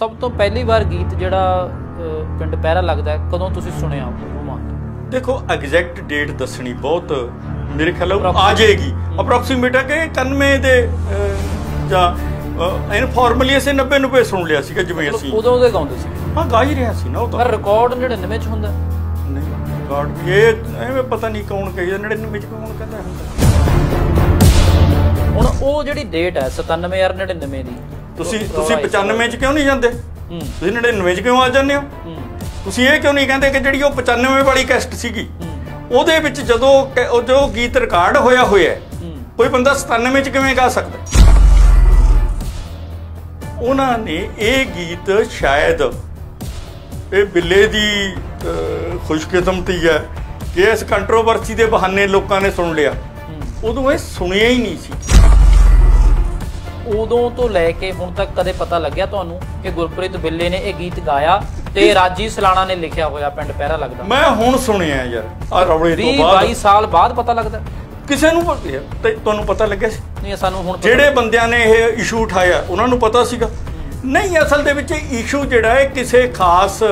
ਸਭ ਤੋਂ ਪਹਿਲੀ ਵਾਰ ਗੀਤ ਜਿਹੜਾ ਪਿੰਡ ਪਹਿਰਾ ਲੱਗਦਾ ਕਦੋਂ ਤੁਸੀਂ ਸੁਣਿਆ ਉਹ ਮਾਂ ਦੇਖੋ ਐਗਜ਼ੈਕਟ ਡੇਟ ਦੱਸਣੀ ਬਹੁਤ ਮੇਰੇ ਖਿਆਲ ਆ ਜਾਏਗੀ ਅਪਰੋਕਸੀਮੇਟ ਹੈ ਕਿ 91 ਦੇ ਜਾਂ ਇਨਫਾਰਮਲੀ ਅਸੀਂ 90 ਨੂੰ ਸੁਣ ਲਿਆ ਸੀਗਾ ਜਿਵੇਂ ਅਸੀਂ ਉਦੋਂ ਦੇ ਗਾਉਂਦੇ ਸੀ ਹਾਂ ਗਾ ਹੀ ਰਿਹਾ ਸੀ ਨਾ ਉਹ ਤਾਂ ਪਰ ਰਿਕਾਰਡ 99 ਚ ਹੁੰਦਾ ਨਹੀਂ ਰਿਕਾਰਡ ਇਹ ਐਵੇਂ ਪਤਾ ਨਹੀਂ ਕੌਣ ਕਹੀਦਾ 99 ਚ ਕੌਣ ਕਹਿੰਦਾ ਹੁੰਦਾ ਹੁਣ ਉਹ ਜਿਹੜੀ ਡੇਟ ਹੈ 97 99 ਦੀ ਤੁਸੀਂ ਤੁਸੀਂ 95 ਚ ਕਿਉਂ ਨਹੀਂ ਜਾਂਦੇ ਤੁਸੀਂ 99 ਚ ਕਿਉਂ ਆ ਜਾਂਦੇ ਹੋ ਤੁਸੀਂ ਇਹ ਕਿਉਂ ਨਹੀਂ ਕਹਿੰਦੇ ਕਿ ਜਿਹੜੀ ਉਹ 95 ਵਾਲੀ ਕੈਸਟ ਸੀਗੀ ਉਹਦੇ ਵਿੱਚ ਜਦੋਂ ਉਹ ਜੋ ਗੀਤ ਰਿਕਾਰਡ ਹੋਇਆ ਹੋਇਆ ਕੋਈ ਬੰਦਾ 97 ਚ ਕਿਵੇਂ ਗਾ ਸਕਦਾ ਉਹਨਾਂ ਨੇ ਇਹ ਗੀਤ ਸ਼ਾਇਦ ਇਹ ਬਿੱਲੇ ਦੀ ਖੁਸ਼ਕਿਸਮਤੀ ਹੈ ਕਿ ਇਸ ਕੰਟਰੋਵਰਸੀ ਦੇ ਬਹਾਨੇ ਲੋਕਾਂ ਨੇ ਸੁਣ ਲਿਆ ਉਦੋਂ ਇਹ ਸੁਣਿਆ ਹੀ ਨਹੀਂ ਸੀ ਉਦੋਂ ਤੋਂ ਲੈ ਕੇ ਹੁਣ ਤੱਕ ਕਦੇ ਪਤਾ ਲੱਗਿਆ ਤੁਹਾਨੂੰ ਕਿ ਗੁਰਪ੍ਰੀਤ ਬਿੱਲੇ ਨੇ ਇਹ ਗੀਤ ਗਾਇਆ ਤੇ ਰਾਜੀ ਸਲਾਣਾ ਨੇ ਲਿਖਿਆ ਹੋਇਆ ਪਿੰਡ ਪਹਿਰਾ ਲੱਗਦਾ ਮੈਂ ਹੁਣ ਸੁਣਿਆ ਯਾਰ ਆ ਰੌਲੇ ਤੋਂ ਬਾਅਦ 22 ਸਾਲ ਬਾਅਦ ਪਤਾ ਲੱਗਦਾ ਕਿਸੇ ਨੂੰ ਤੇ ਤੁਹਾਨੂੰ ਪਤਾ ਲੱਗਿਆ ਸੀ ਨਹੀਂ ਸਾਨੂੰ ਹੁਣ ਜਿਹੜੇ ਬੰਦਿਆਂ ਨੇ ਇਹ ਇਸ਼ੂ ਉਠਾਇਆ ਉਹਨਾਂ ਨੂੰ ਪਤਾ ਸੀਗਾ ਨਹੀਂ ਅਸਲ ਦੇ ਵਿੱਚ ਇਸ਼ੂ ਜਿਹੜਾ ਹੈ ਕਿਸੇ ਖਾਸ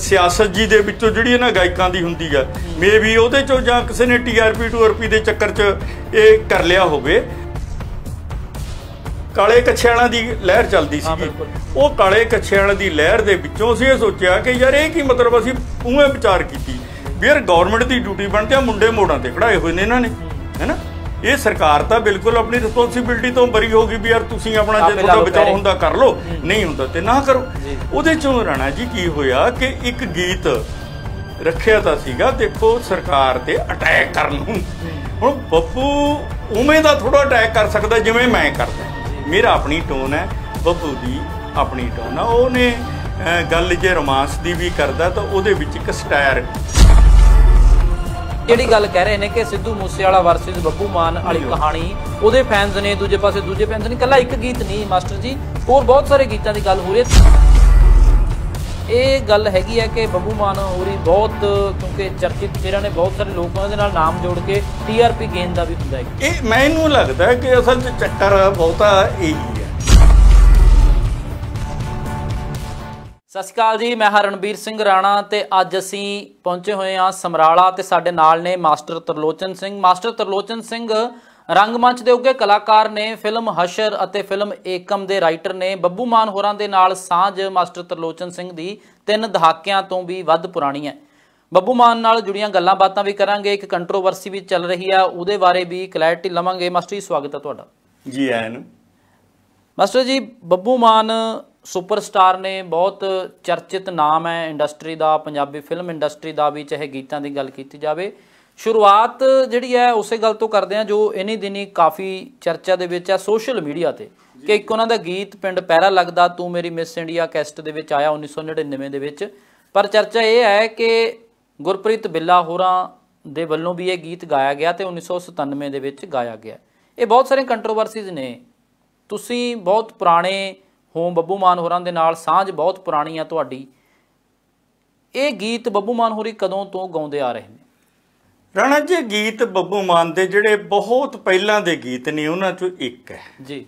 ਸਿਆਸਤ ਜੀ ਦੇ ਵਿੱਚੋਂ ਜਿਹੜੀ ਇਹਨਾਂ ਗਾਇਕਾਂ ਦੀ ਹੁੰਦੀ ਹੈ ਮੇਬੀ ਉਹਦੇ ਚੋਂ ਜਾਂ ਕਿਸੇ ਨੇ ਟੀਆਰਪੀ ਟੂ ਆਰਪੀ ਦੇ ਚੱਕਰ 'ਚ ਇਹ ਕਰ ਲਿਆ ਹੋਵੇ ਕਾਲੇ ਕੱਛਿਆਂ ਦੀ ਲਹਿਰ ਚੱਲਦੀ ਸੀ ਉਹ ਕਾਲੇ ਕੱਛਿਆਂ ਦੀ ਲਹਿਰ ਦੇ ਵਿੱਚੋਂ ਸੀ ਇਹ ਸੋਚਿਆ ਕਿ ਯਾਰ ਇਹ ਕੀ ਮਤਲਬ ਅਸੀਂ ਉਵੇਂ ਵਿਚਾਰ ਕੀਤੀ ਵੀਰ ਗਵਰਨਮੈਂਟ ਦੀ ਡਿਊਟੀ ਬਣਦੀ ਆ ਮੁੰਡੇ ਮੋੜਾਂ ਤੇ ਖੜਾਏ ਹੋਏ ਨੇ ਇਹਨਾਂ ਨੇ ਹੈਨਾ ਇਹ ਸਰਕਾਰ ਤਾਂ ਬਿਲਕੁਲ ਆਪਣੀ ਰਿਸਪੌਂਸਿਬਿਲਟੀ ਤੋਂ ਬਰੀ ਹੋ ਗਈ ਵੀ ਯਾਰ ਤੁਸੀਂ ਆਪਣਾ ਜੇ ਤੁਹਾਡਾ ਬਚਾਅ ਹੁੰਦਾ ਕਰ ਲਓ ਨਹੀਂ ਹੁੰਦਾ ਤੇ ਨਾ ਕਰੋ ਉਹਦੇ ਚੋਂ ਰਾਣਾ ਜੀ ਕੀ ਹੋਇਆ ਕਿ ਇੱਕ ਗੀਤ ਰੱਖਿਆ ਤਾਂ ਸੀਗਾ ਦੇਖੋ ਸਰਕਾਰ ਤੇ ਅਟੈਕ ਕਰਨ ਨੂੰ ਹੁਣ ਬੱਪੂ ਉਵੇਂ ਦਾ ਥੋੜਾ ਅਟੈਕ ਕਰ ਸਕਦਾ ਜਿਵੇਂ ਮੈਂ ਕਰਦਾ ਮੇਰਾ ਆਪਣੀ ਟੋਨ ਹੈ ਬੱਬੂ ਦੀ ਆਪਣੀ ਟੋਨ ਆ ਉਹਨੇ ਗੱਲ ਜੇ ਰੋਮਾਂਸ ਦੀ ਵੀ ਕਰਦਾ ਤਾਂ ਉਹਦੇ ਵਿੱਚ ਇੱਕ ਸਟਾਇਰ ਜਿਹੜੀ ਗੱਲ ਕਹਿ ਰਹੇ ਨੇ ਕਿ ਸਿੱਧੂ ਮੂਸੇ ਵਾਲਾ ਵਰਸਸ ਬੱਬੂ ਮਾਨ ਵਾਲੀ ਕਹਾਣੀ ਉਹਦੇ ਫੈਨਸ ਨੇ ਦੂਜੇ ਪਾਸੇ ਦੂਜੇ ਫੈਨਸ ਨੇ ਕੱਲਾ ਇੱਕ ਗੀਤ ਨਹੀਂ ਮਾਸਟਰ ਜੀ ਹੋਰ ਬਹੁਤ ਸਾਰੇ ਗੀਤਾਂ ਦੀ ਗੱਲ ਹੋ ਰਹੀ ਹੈ ਇਹ ਗੱਲ ਹੈਗੀ ਹੈ ਕਿ ਬੱਬੂ ਮਾਨ ਹੋਰੀ ਬਹੁਤ ਕਿਉਂਕਿ ਚਰਚਿਤ ਚਿਹਰਾ ਨੇ ਬਹੁਤ ਸਾਰੇ ਲੋਕਾਂ ਦੇ ਨਾਲ ਨਾਮ ਜੋੜ ਕੇ ਟੀਆਰਪੀ ਗੇਨ ਦਾ ਵੀ ਹੁੰਦਾ ਹੈ ਇਹ ਮੈਨੂੰ ਲੱਗਦਾ ਕਿ ਅਸਲ 'ਚ ਚੱਕਰ ਬਹੁਤਾ ਇਹੀ ਹੈ ਸਤਿ ਸ਼੍ਰੀ ਅਕਾਲ ਜੀ ਮੈਂ ਹਰਨਵੀਰ ਸਿੰਘ ਰਾਣਾ ਤੇ ਅੱਜ ਅਸੀਂ ਪਹੁੰਚੇ ਹੋਏ ਹਾਂ ਸਮਰਾਲਾ ਤੇ ਸਾਡੇ ਨਾਲ ਨੇ ਮਾਸਟਰ ਤਰਲੋਚਨ ਸਿੰਘ ਮਾਸਟਰ ਤਰਲੋਚਨ ਸਿੰਘ ਰੰਗਮੰਚ ਦੇ ਉੱਗੇ ਕਲਾਕਾਰ ਨੇ ਫਿਲਮ ਹਸ਼ਰ ਅਤੇ ਫਿਲਮ ਏਕਮ ਦੇ ਰਾਈਟਰ ਨੇ ਬੱਬੂ ਮਾਨ ਹੋਰਾਂ ਦੇ ਨਾਲ ਸਾਂਝ ਮਾਸਟਰ ਤਰਲੋਚਨ ਸਿੰਘ ਦੀ ਤਿੰਨ ਦਹਾਕਿਆਂ ਤੋਂ ਵੀ ਵੱਧ ਪੁਰਾਣੀ ਹੈ ਬੱਬੂ ਮਾਨ ਨਾਲ ਜੁੜੀਆਂ ਗੱਲਾਂ ਬਾਤਾਂ ਵੀ ਕਰਾਂਗੇ ਇੱਕ ਕੰਟਰੋਵਰਸੀ ਵੀ ਚੱਲ ਰਹੀ ਆ ਉਹਦੇ ਬਾਰੇ ਵੀ ਕਲੈਰਿਟੀ ਲਵਾਂਗੇ ਮਾਸਟਰ ਜੀ ਸਵਾਗਤ ਹੈ ਤੁਹਾਡਾ ਜੀ ਆਇਆਂ ਨੂੰ ਮਾਸਟਰ ਜੀ ਬੱਬੂ ਮਾਨ ਸੁਪਰਸਟਾਰ ਨੇ ਬਹੁਤ ਚਰਚਿਤ ਨਾਮ ਹੈ ਇੰਡਸਟਰੀ ਦਾ ਪੰਜਾਬੀ ਫਿਲਮ ਇੰਡਸਟਰੀ ਦਾ ਵੀ ਚਾਹੇ ਗੀਤਾਂ ਦੀ ਗੱਲ ਕੀਤੀ ਜਾਵੇ ਸ਼ੁਰੂਆਤ ਜਿਹੜੀ ਹੈ ਉਸੇ ਗੱਲ ਤੋਂ ਕਰਦੇ ਆ ਜੋ ਇਨੀ ਦਿਨੀ ਕਾਫੀ ਚਰਚਾ ਦੇ ਵਿੱਚ ਆ ਸੋਸ਼ਲ ਮੀਡੀਆ ਤੇ ਕਿ ਇੱਕ ਉਹਨਾਂ ਦਾ ਗੀਤ ਪਿੰਡ ਪੈਰਾ ਲੱਗਦਾ ਤੂੰ ਮੇਰੀ ਮਿਸ ਇੰਡੀਆ ਕੈਸਟ ਦੇ ਵਿੱਚ ਆਇਆ 1999 ਦੇ ਵਿੱਚ ਪਰ ਚਰਚਾ ਇਹ ਹੈ ਕਿ ਗੁਰਪ੍ਰੀਤ ਬਿੱਲਾ ਹੋਰਾਂ ਦੇ ਵੱਲੋਂ ਵੀ ਇਹ ਗੀਤ ਗਾਇਆ ਗਿਆ ਤੇ 1997 ਦੇ ਵਿੱਚ ਗਾਇਆ ਗਿਆ ਇਹ ਬਹੁਤ ਸਾਰੇ ਕੰਟਰੋਵਰਸੀਜ਼ ਨੇ ਤੁਸੀਂ ਬਹੁਤ ਪੁਰਾਣੇ ਹੋਮ ਬੱਬੂ ਮਾਨ ਹੋਰਾਂ ਦੇ ਨਾਲ ਸਾਂਝ ਬਹੁਤ ਪੁਰਾਣੀ ਆ ਤੁਹਾਡੀ ਇਹ ਗੀਤ ਬੱਬੂ ਮਾਨ ਹੋਰੀ ਕਦੋਂ ਤੋਂ ਗਾਉਂਦੇ ਆ ਰਹੇ ਨੇ ਰਾਣਾ ਜੀ ਗੀਤ ਬੱਬੂ ਮਾਨ ਦੇ ਜਿਹੜੇ ਬਹੁਤ ਪਹਿਲਾਂ ਦੇ ਗੀਤ ਨੇ ਉਹਨਾਂ ਚੋਂ ਇੱਕ ਹੈ ਜੀ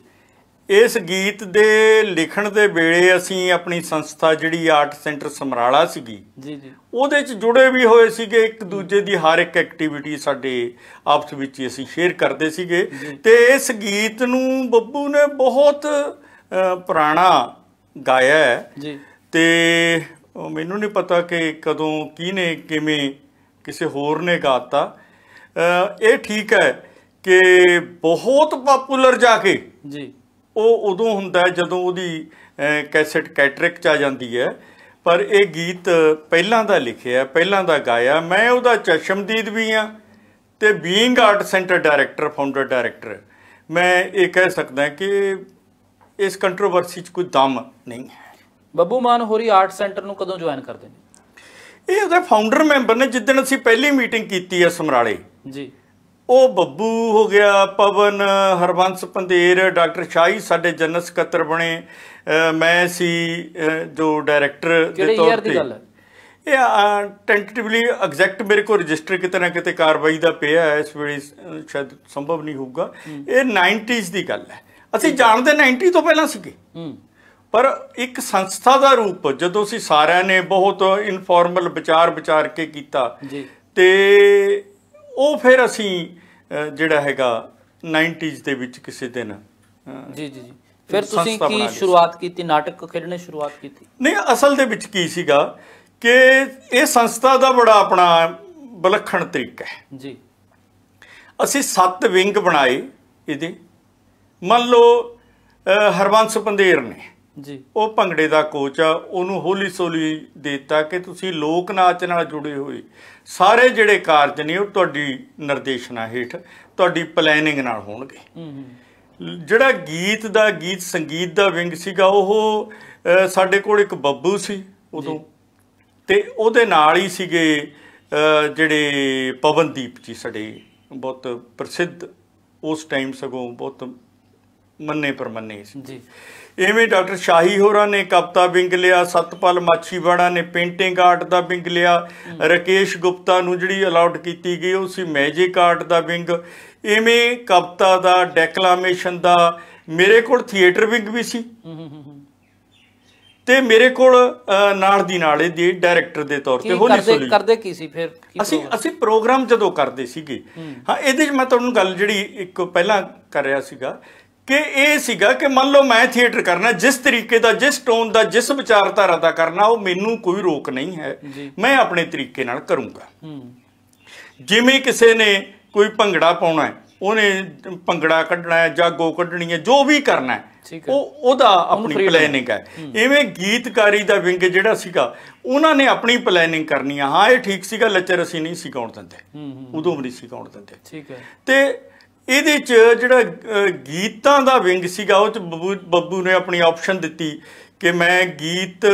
ਇਸ ਗੀਤ ਦੇ ਲਿਖਣ ਦੇ ਵੇਲੇ ਅਸੀਂ ਆਪਣੀ ਸੰਸਥਾ ਜਿਹੜੀ ਆਰਟ ਸੈਂਟਰ ਸਮਰਾਲਾ ਸੀਗੀ ਜੀ ਜੀ ਉਹਦੇ ਚ ਜੁੜੇ ਵੀ ਹੋਏ ਸੀਗੇ ਇੱਕ ਦੂਜੇ ਦੀ ਹਰ ਇੱਕ ਐਕਟੀਵਿਟੀ ਸਾਡੇ ਆਪਸ ਵਿੱਚ ਅਸੀਂ ਸ਼ੇਅਰ ਕਰਦੇ ਸੀਗੇ ਤੇ ਇਸ ਗੀਤ ਨੂੰ ਬੱਬੂ ਨੇ ਬਹੁਤ ਪੁਰਾਣਾ ਗਾਇਆ ਹੈ ਜੀ ਤੇ ਮੈਨੂੰ ਨਹੀਂ ਪਤਾ ਕਿ ਕਦੋਂ ਕਿਹਨੇ ਕਿਵੇਂ ਕਿਸੇ ਹੋਰ ਨੇ ਗਾਤਾ ਇਹ ਠੀਕ ਹੈ ਕਿ ਬਹੁਤ ਪਪੂਲਰ ਜਾ ਕੇ ਜੀ ਉਹ ਉਦੋਂ ਹੁੰਦਾ ਜਦੋਂ ਉਹਦੀ ਕੈਸਟ ਕੈਟ੍ਰਿਕ ਚ ਆ ਜਾਂਦੀ ਹੈ ਪਰ ਇਹ ਗੀਤ ਪਹਿਲਾਂ ਦਾ ਲਿਖਿਆ ਪਹਿਲਾਂ ਦਾ ਗਾਇਆ ਮੈਂ ਉਹਦਾ ਚਸ਼ਮਦੀਦ ਵੀ ਆ ਤੇ Being Art Centre director founder director ਮੈਂ ਇਹ ਕਹਿ ਸਕਦਾ ਕਿ ਇਸ ਕੰਟਰੋਵਰਸੀ 'ਚ ਕੋਈ ਦਮ ਨਹੀਂ ਹੈ ਬੱਬੂ ਮਾਨ ਹੋਰੀ ਆਰਟ ਸੈਂਟਰ ਨੂੰ ਕਦੋਂ ਜੁਆਇਨ ਕਰਦੇ ਨੇ ਇਹ ਉਹਦੇ ਫਾਊਂਡਰ ਮੈਂਬਰ ਨੇ ਜਿੱਦਣ ਅਸੀਂ ਪਹਿਲੀ ਮੀਟਿੰਗ ਕੀਤੀ ਹੈ ਸਮਰਾਲੇ ਜੀ ਉਹ ਬੱਬੂ ਹੋ ਗਿਆ ਪਵਨ ਹਰਵੰਸ ਪੰਦੇਰ ਡਾਕਟਰ ਸ਼ਾਹੀ ਸਾਡੇ ਜਨਰਲ ਸਕੱਤਰ ਬਣੇ ਮੈਂ ਸੀ ਜੋ ਡਾਇਰੈਕਟਰ ਦੇ ਤੌਰ ਤੇ ਇਹ ਟੈਂਟੇਟਿਵਲੀ ਐਗਜ਼ੈਕਟ ਮੇਰੇ ਕੋਲ ਰਜਿਸਟਰ ਕਿਤੇ ਨਾ ਕਿਤੇ ਕਾਰਵਾਈ ਦਾ ਪਿਆ ਹੈ ਇਸ ਵੇਲੇ ਸ਼ਾਇਦ ਸੰਭਵ ਨਹੀਂ ਹੋਊਗਾ ਇਹ 90s ਦੀ ਗੱਲ ਹੈ ਅਸੀਂ ਜਾਣਦੇ 90 ਤੋਂ ਪਹਿਲਾਂ ਸੀਗੇ ਪਰ ਇੱਕ ਸੰਸਥਾ ਦਾ ਰੂਪ ਜਦੋਂ ਅਸੀਂ ਸਾਰਿਆਂ ਨੇ ਬਹੁਤ ਇਨਫਾਰਮਲ ਵਿਚਾਰ ਵਿਚਾਰ ਕੇ ਕੀਤਾ ਤੇ ਉਹ ਫਿਰ ਅਸੀਂ ਜਿਹੜਾ ਹੈਗਾ 90s ਦੇ ਵਿੱਚ ਕਿਸੇ ਦਿਨ ਜੀ ਜੀ ਜੀ ਫਿਰ ਤੁਸੀਂ ਕੀ ਸ਼ੁਰੂਆਤ ਕੀਤੀ ਨਾਟਕ ਖੇਡਣੇ ਸ਼ੁਰੂਆਤ ਕੀਤੀ ਨਹੀਂ ਅਸਲ ਦੇ ਵਿੱਚ ਕੀ ਸੀਗਾ ਕਿ ਇਹ ਸੰਸਥਾ ਦਾ ਬੜਾ ਆਪਣਾ ਬਲਖਣ ਤਰੀਕਾ ਹੈ ਜੀ ਅਸੀਂ ਸੱਤ ਵਿੰਗ ਬਣਾਏ ਇਹਦੇ ਮੰਨ ਲਓ ਹਰਵੰਸ ਪੰਦੇਰ ਨੇ ਜੀ ਉਹ ਭੰਗੜੇ ਦਾ ਕੋਚ ਆ ਉਹਨੂੰ ਹੌਲੀ ਸੋਲੀ ਦਿੱਤਾ ਕਿ ਤੁਸੀਂ ਲੋਕ ਨਾਚ ਨਾਲ ਜੁੜੇ ਹੋਏ ਸਾਰੇ ਜਿਹੜੇ ਕਾਰਜ ਨੇ ਉਹ ਤੁਹਾਡੀ ਨਿਰਦੇਸ਼ਨਾ ਹੇਠ ਤੁਹਾਡੀ ਪਲੈਨਿੰਗ ਨਾਲ ਹੋਣਗੇ ਜਿਹੜਾ ਗੀਤ ਦਾ ਗੀਤ ਸੰਗੀਤ ਦਾ ਵਿੰਗ ਸੀਗਾ ਉਹ ਸਾਡੇ ਕੋਲ ਇੱਕ ਬੱਬੂ ਸੀ ਉਦੋਂ ਤੇ ਉਹਦੇ ਨਾਲ ਹੀ ਸੀਗੇ ਜਿਹੜੇ ਪਵਨਦੀਪ ਜੀ ਸਾਡੇ ਬਹੁਤ ਪ੍ਰਸਿੱਧ ਉਸ ਟਾਈਮ ਸਗੋਂ ਬਹੁਤ ਮੰਨੇ ਪਰਮੰਨੇ ਸੀ ਜੀ ਇਵੇਂ ਡਾਕਟਰ ਸ਼ਾਹੀ ਹੋਰਾਂ ਨੇ ਕਪਤਾ ਵਿੰਗ ਲਿਆ ਸਤਪਾਲ ਮਾਛੀਵਾੜਾ ਨੇ ਪੇਂਟਿੰਗ ਆਰਟ ਦਾ ਵਿੰਗ ਲਿਆ ਰਕੇਸ਼ ਗੁਪਤਾ ਨੂੰ ਜਿਹੜੀ ਅਲਾਉਟ ਕੀਤੀ ਗਈ ਉਹ ਸੀ ਮੈਜਿਕ ਆਰਟ ਦਾ ਵਿੰਗ ਇਵੇਂ ਕਪਤਾ ਦਾ ਡੈਕਲਾਮੇਸ਼ਨ ਦਾ ਮੇਰੇ ਕੋਲ ਥੀਏਟਰ ਵਿੰਗ ਵੀ ਸੀ ਤੇ ਮੇਰੇ ਕੋਲ ਨਾਲ ਦੀ ਨਾਲ ਦੇ ਡਾਇਰੈਕਟਰ ਦੇ ਤੌਰ ਤੇ ਸੀ ਕਰਦੇ ਕਰਦੇ ਕੀ ਸੀ ਫਿਰ ਅਸੀਂ ਅਸੀਂ ਪ੍ਰੋਗਰਾਮ ਜਦੋਂ ਕਰਦੇ ਸੀਗੇ ਹਾਂ ਇਹਦੇ ਵਿੱਚ ਮੈਂ ਤੁਹਾਨੂੰ ਗੱਲ ਜਿਹੜੀ ਇੱਕ ਪਹਿਲਾਂ ਕਰ ਰਿਹਾ ਸੀਗਾ ਕਿ ਇਹ ਸੀਗਾ ਕਿ ਮੰਨ ਲਓ ਮੈਂ ਥੀਏਟਰ ਕਰਨਾ ਜਿਸ ਤਰੀਕੇ ਦਾ ਜਿਸ ਟੋਨ ਦਾ ਜਿਸ ਵਿਚਾਰਧਾਰਾ ਦਾ ਕਰਨਾ ਉਹ ਮੈਨੂੰ ਕੋਈ ਰੋਕ ਨਹੀਂ ਹੈ ਮੈਂ ਆਪਣੇ ਤਰੀਕੇ ਨਾਲ ਕਰੂੰਗਾ ਜਿਵੇਂ ਕਿਸੇ ਨੇ ਕੋਈ ਭੰਗੜਾ ਪਾਉਣਾ ਹੈ ਉਹਨੇ ਭੰਗੜਾ ਕੱਢਣਾ ਹੈ ਜਾਂ ਗੋ ਕੱਢਣੀ ਹੈ ਜੋ ਵੀ ਕਰਨਾ ਹੈ ਉਹ ਉਹਦਾ ਆਪਣੀ ਪਲੈਨਿੰਗ ਹੈ ਇਵੇਂ ਗੀਤਕਾਰੀ ਦਾ ਵਿੰਗ ਜਿਹੜਾ ਸੀਗਾ ਉਹਨਾਂ ਨੇ ਆਪਣੀ ਪਲੈਨਿੰਗ ਕਰਨੀ ਆ ਹਾਂ ਇਹ ਠੀਕ ਸੀਗਾ ਲੱਚਰ ਅਸੀਂ ਨਹੀਂ ਸਿਖਾਉਣ ਦਿੰਦੇ ਉਦੋਂ ਵੀ ਨਹੀਂ ਸਿਖਾਉਣ ਦਿੰਦੇ ਠੀਕ ਹੈ ਤੇ ਇਹਦੇ ਚ ਜਿਹੜਾ ਗੀਤਾਂ ਦਾ ਵਿੰਗ ਸੀਗਾ ਉਹ ਚ ਬੱਬੂ ਨੇ ਆਪਣੀ ਆਪਸ਼ਨ ਦਿੱਤੀ ਕਿ ਮੈਂ ਗੀਤ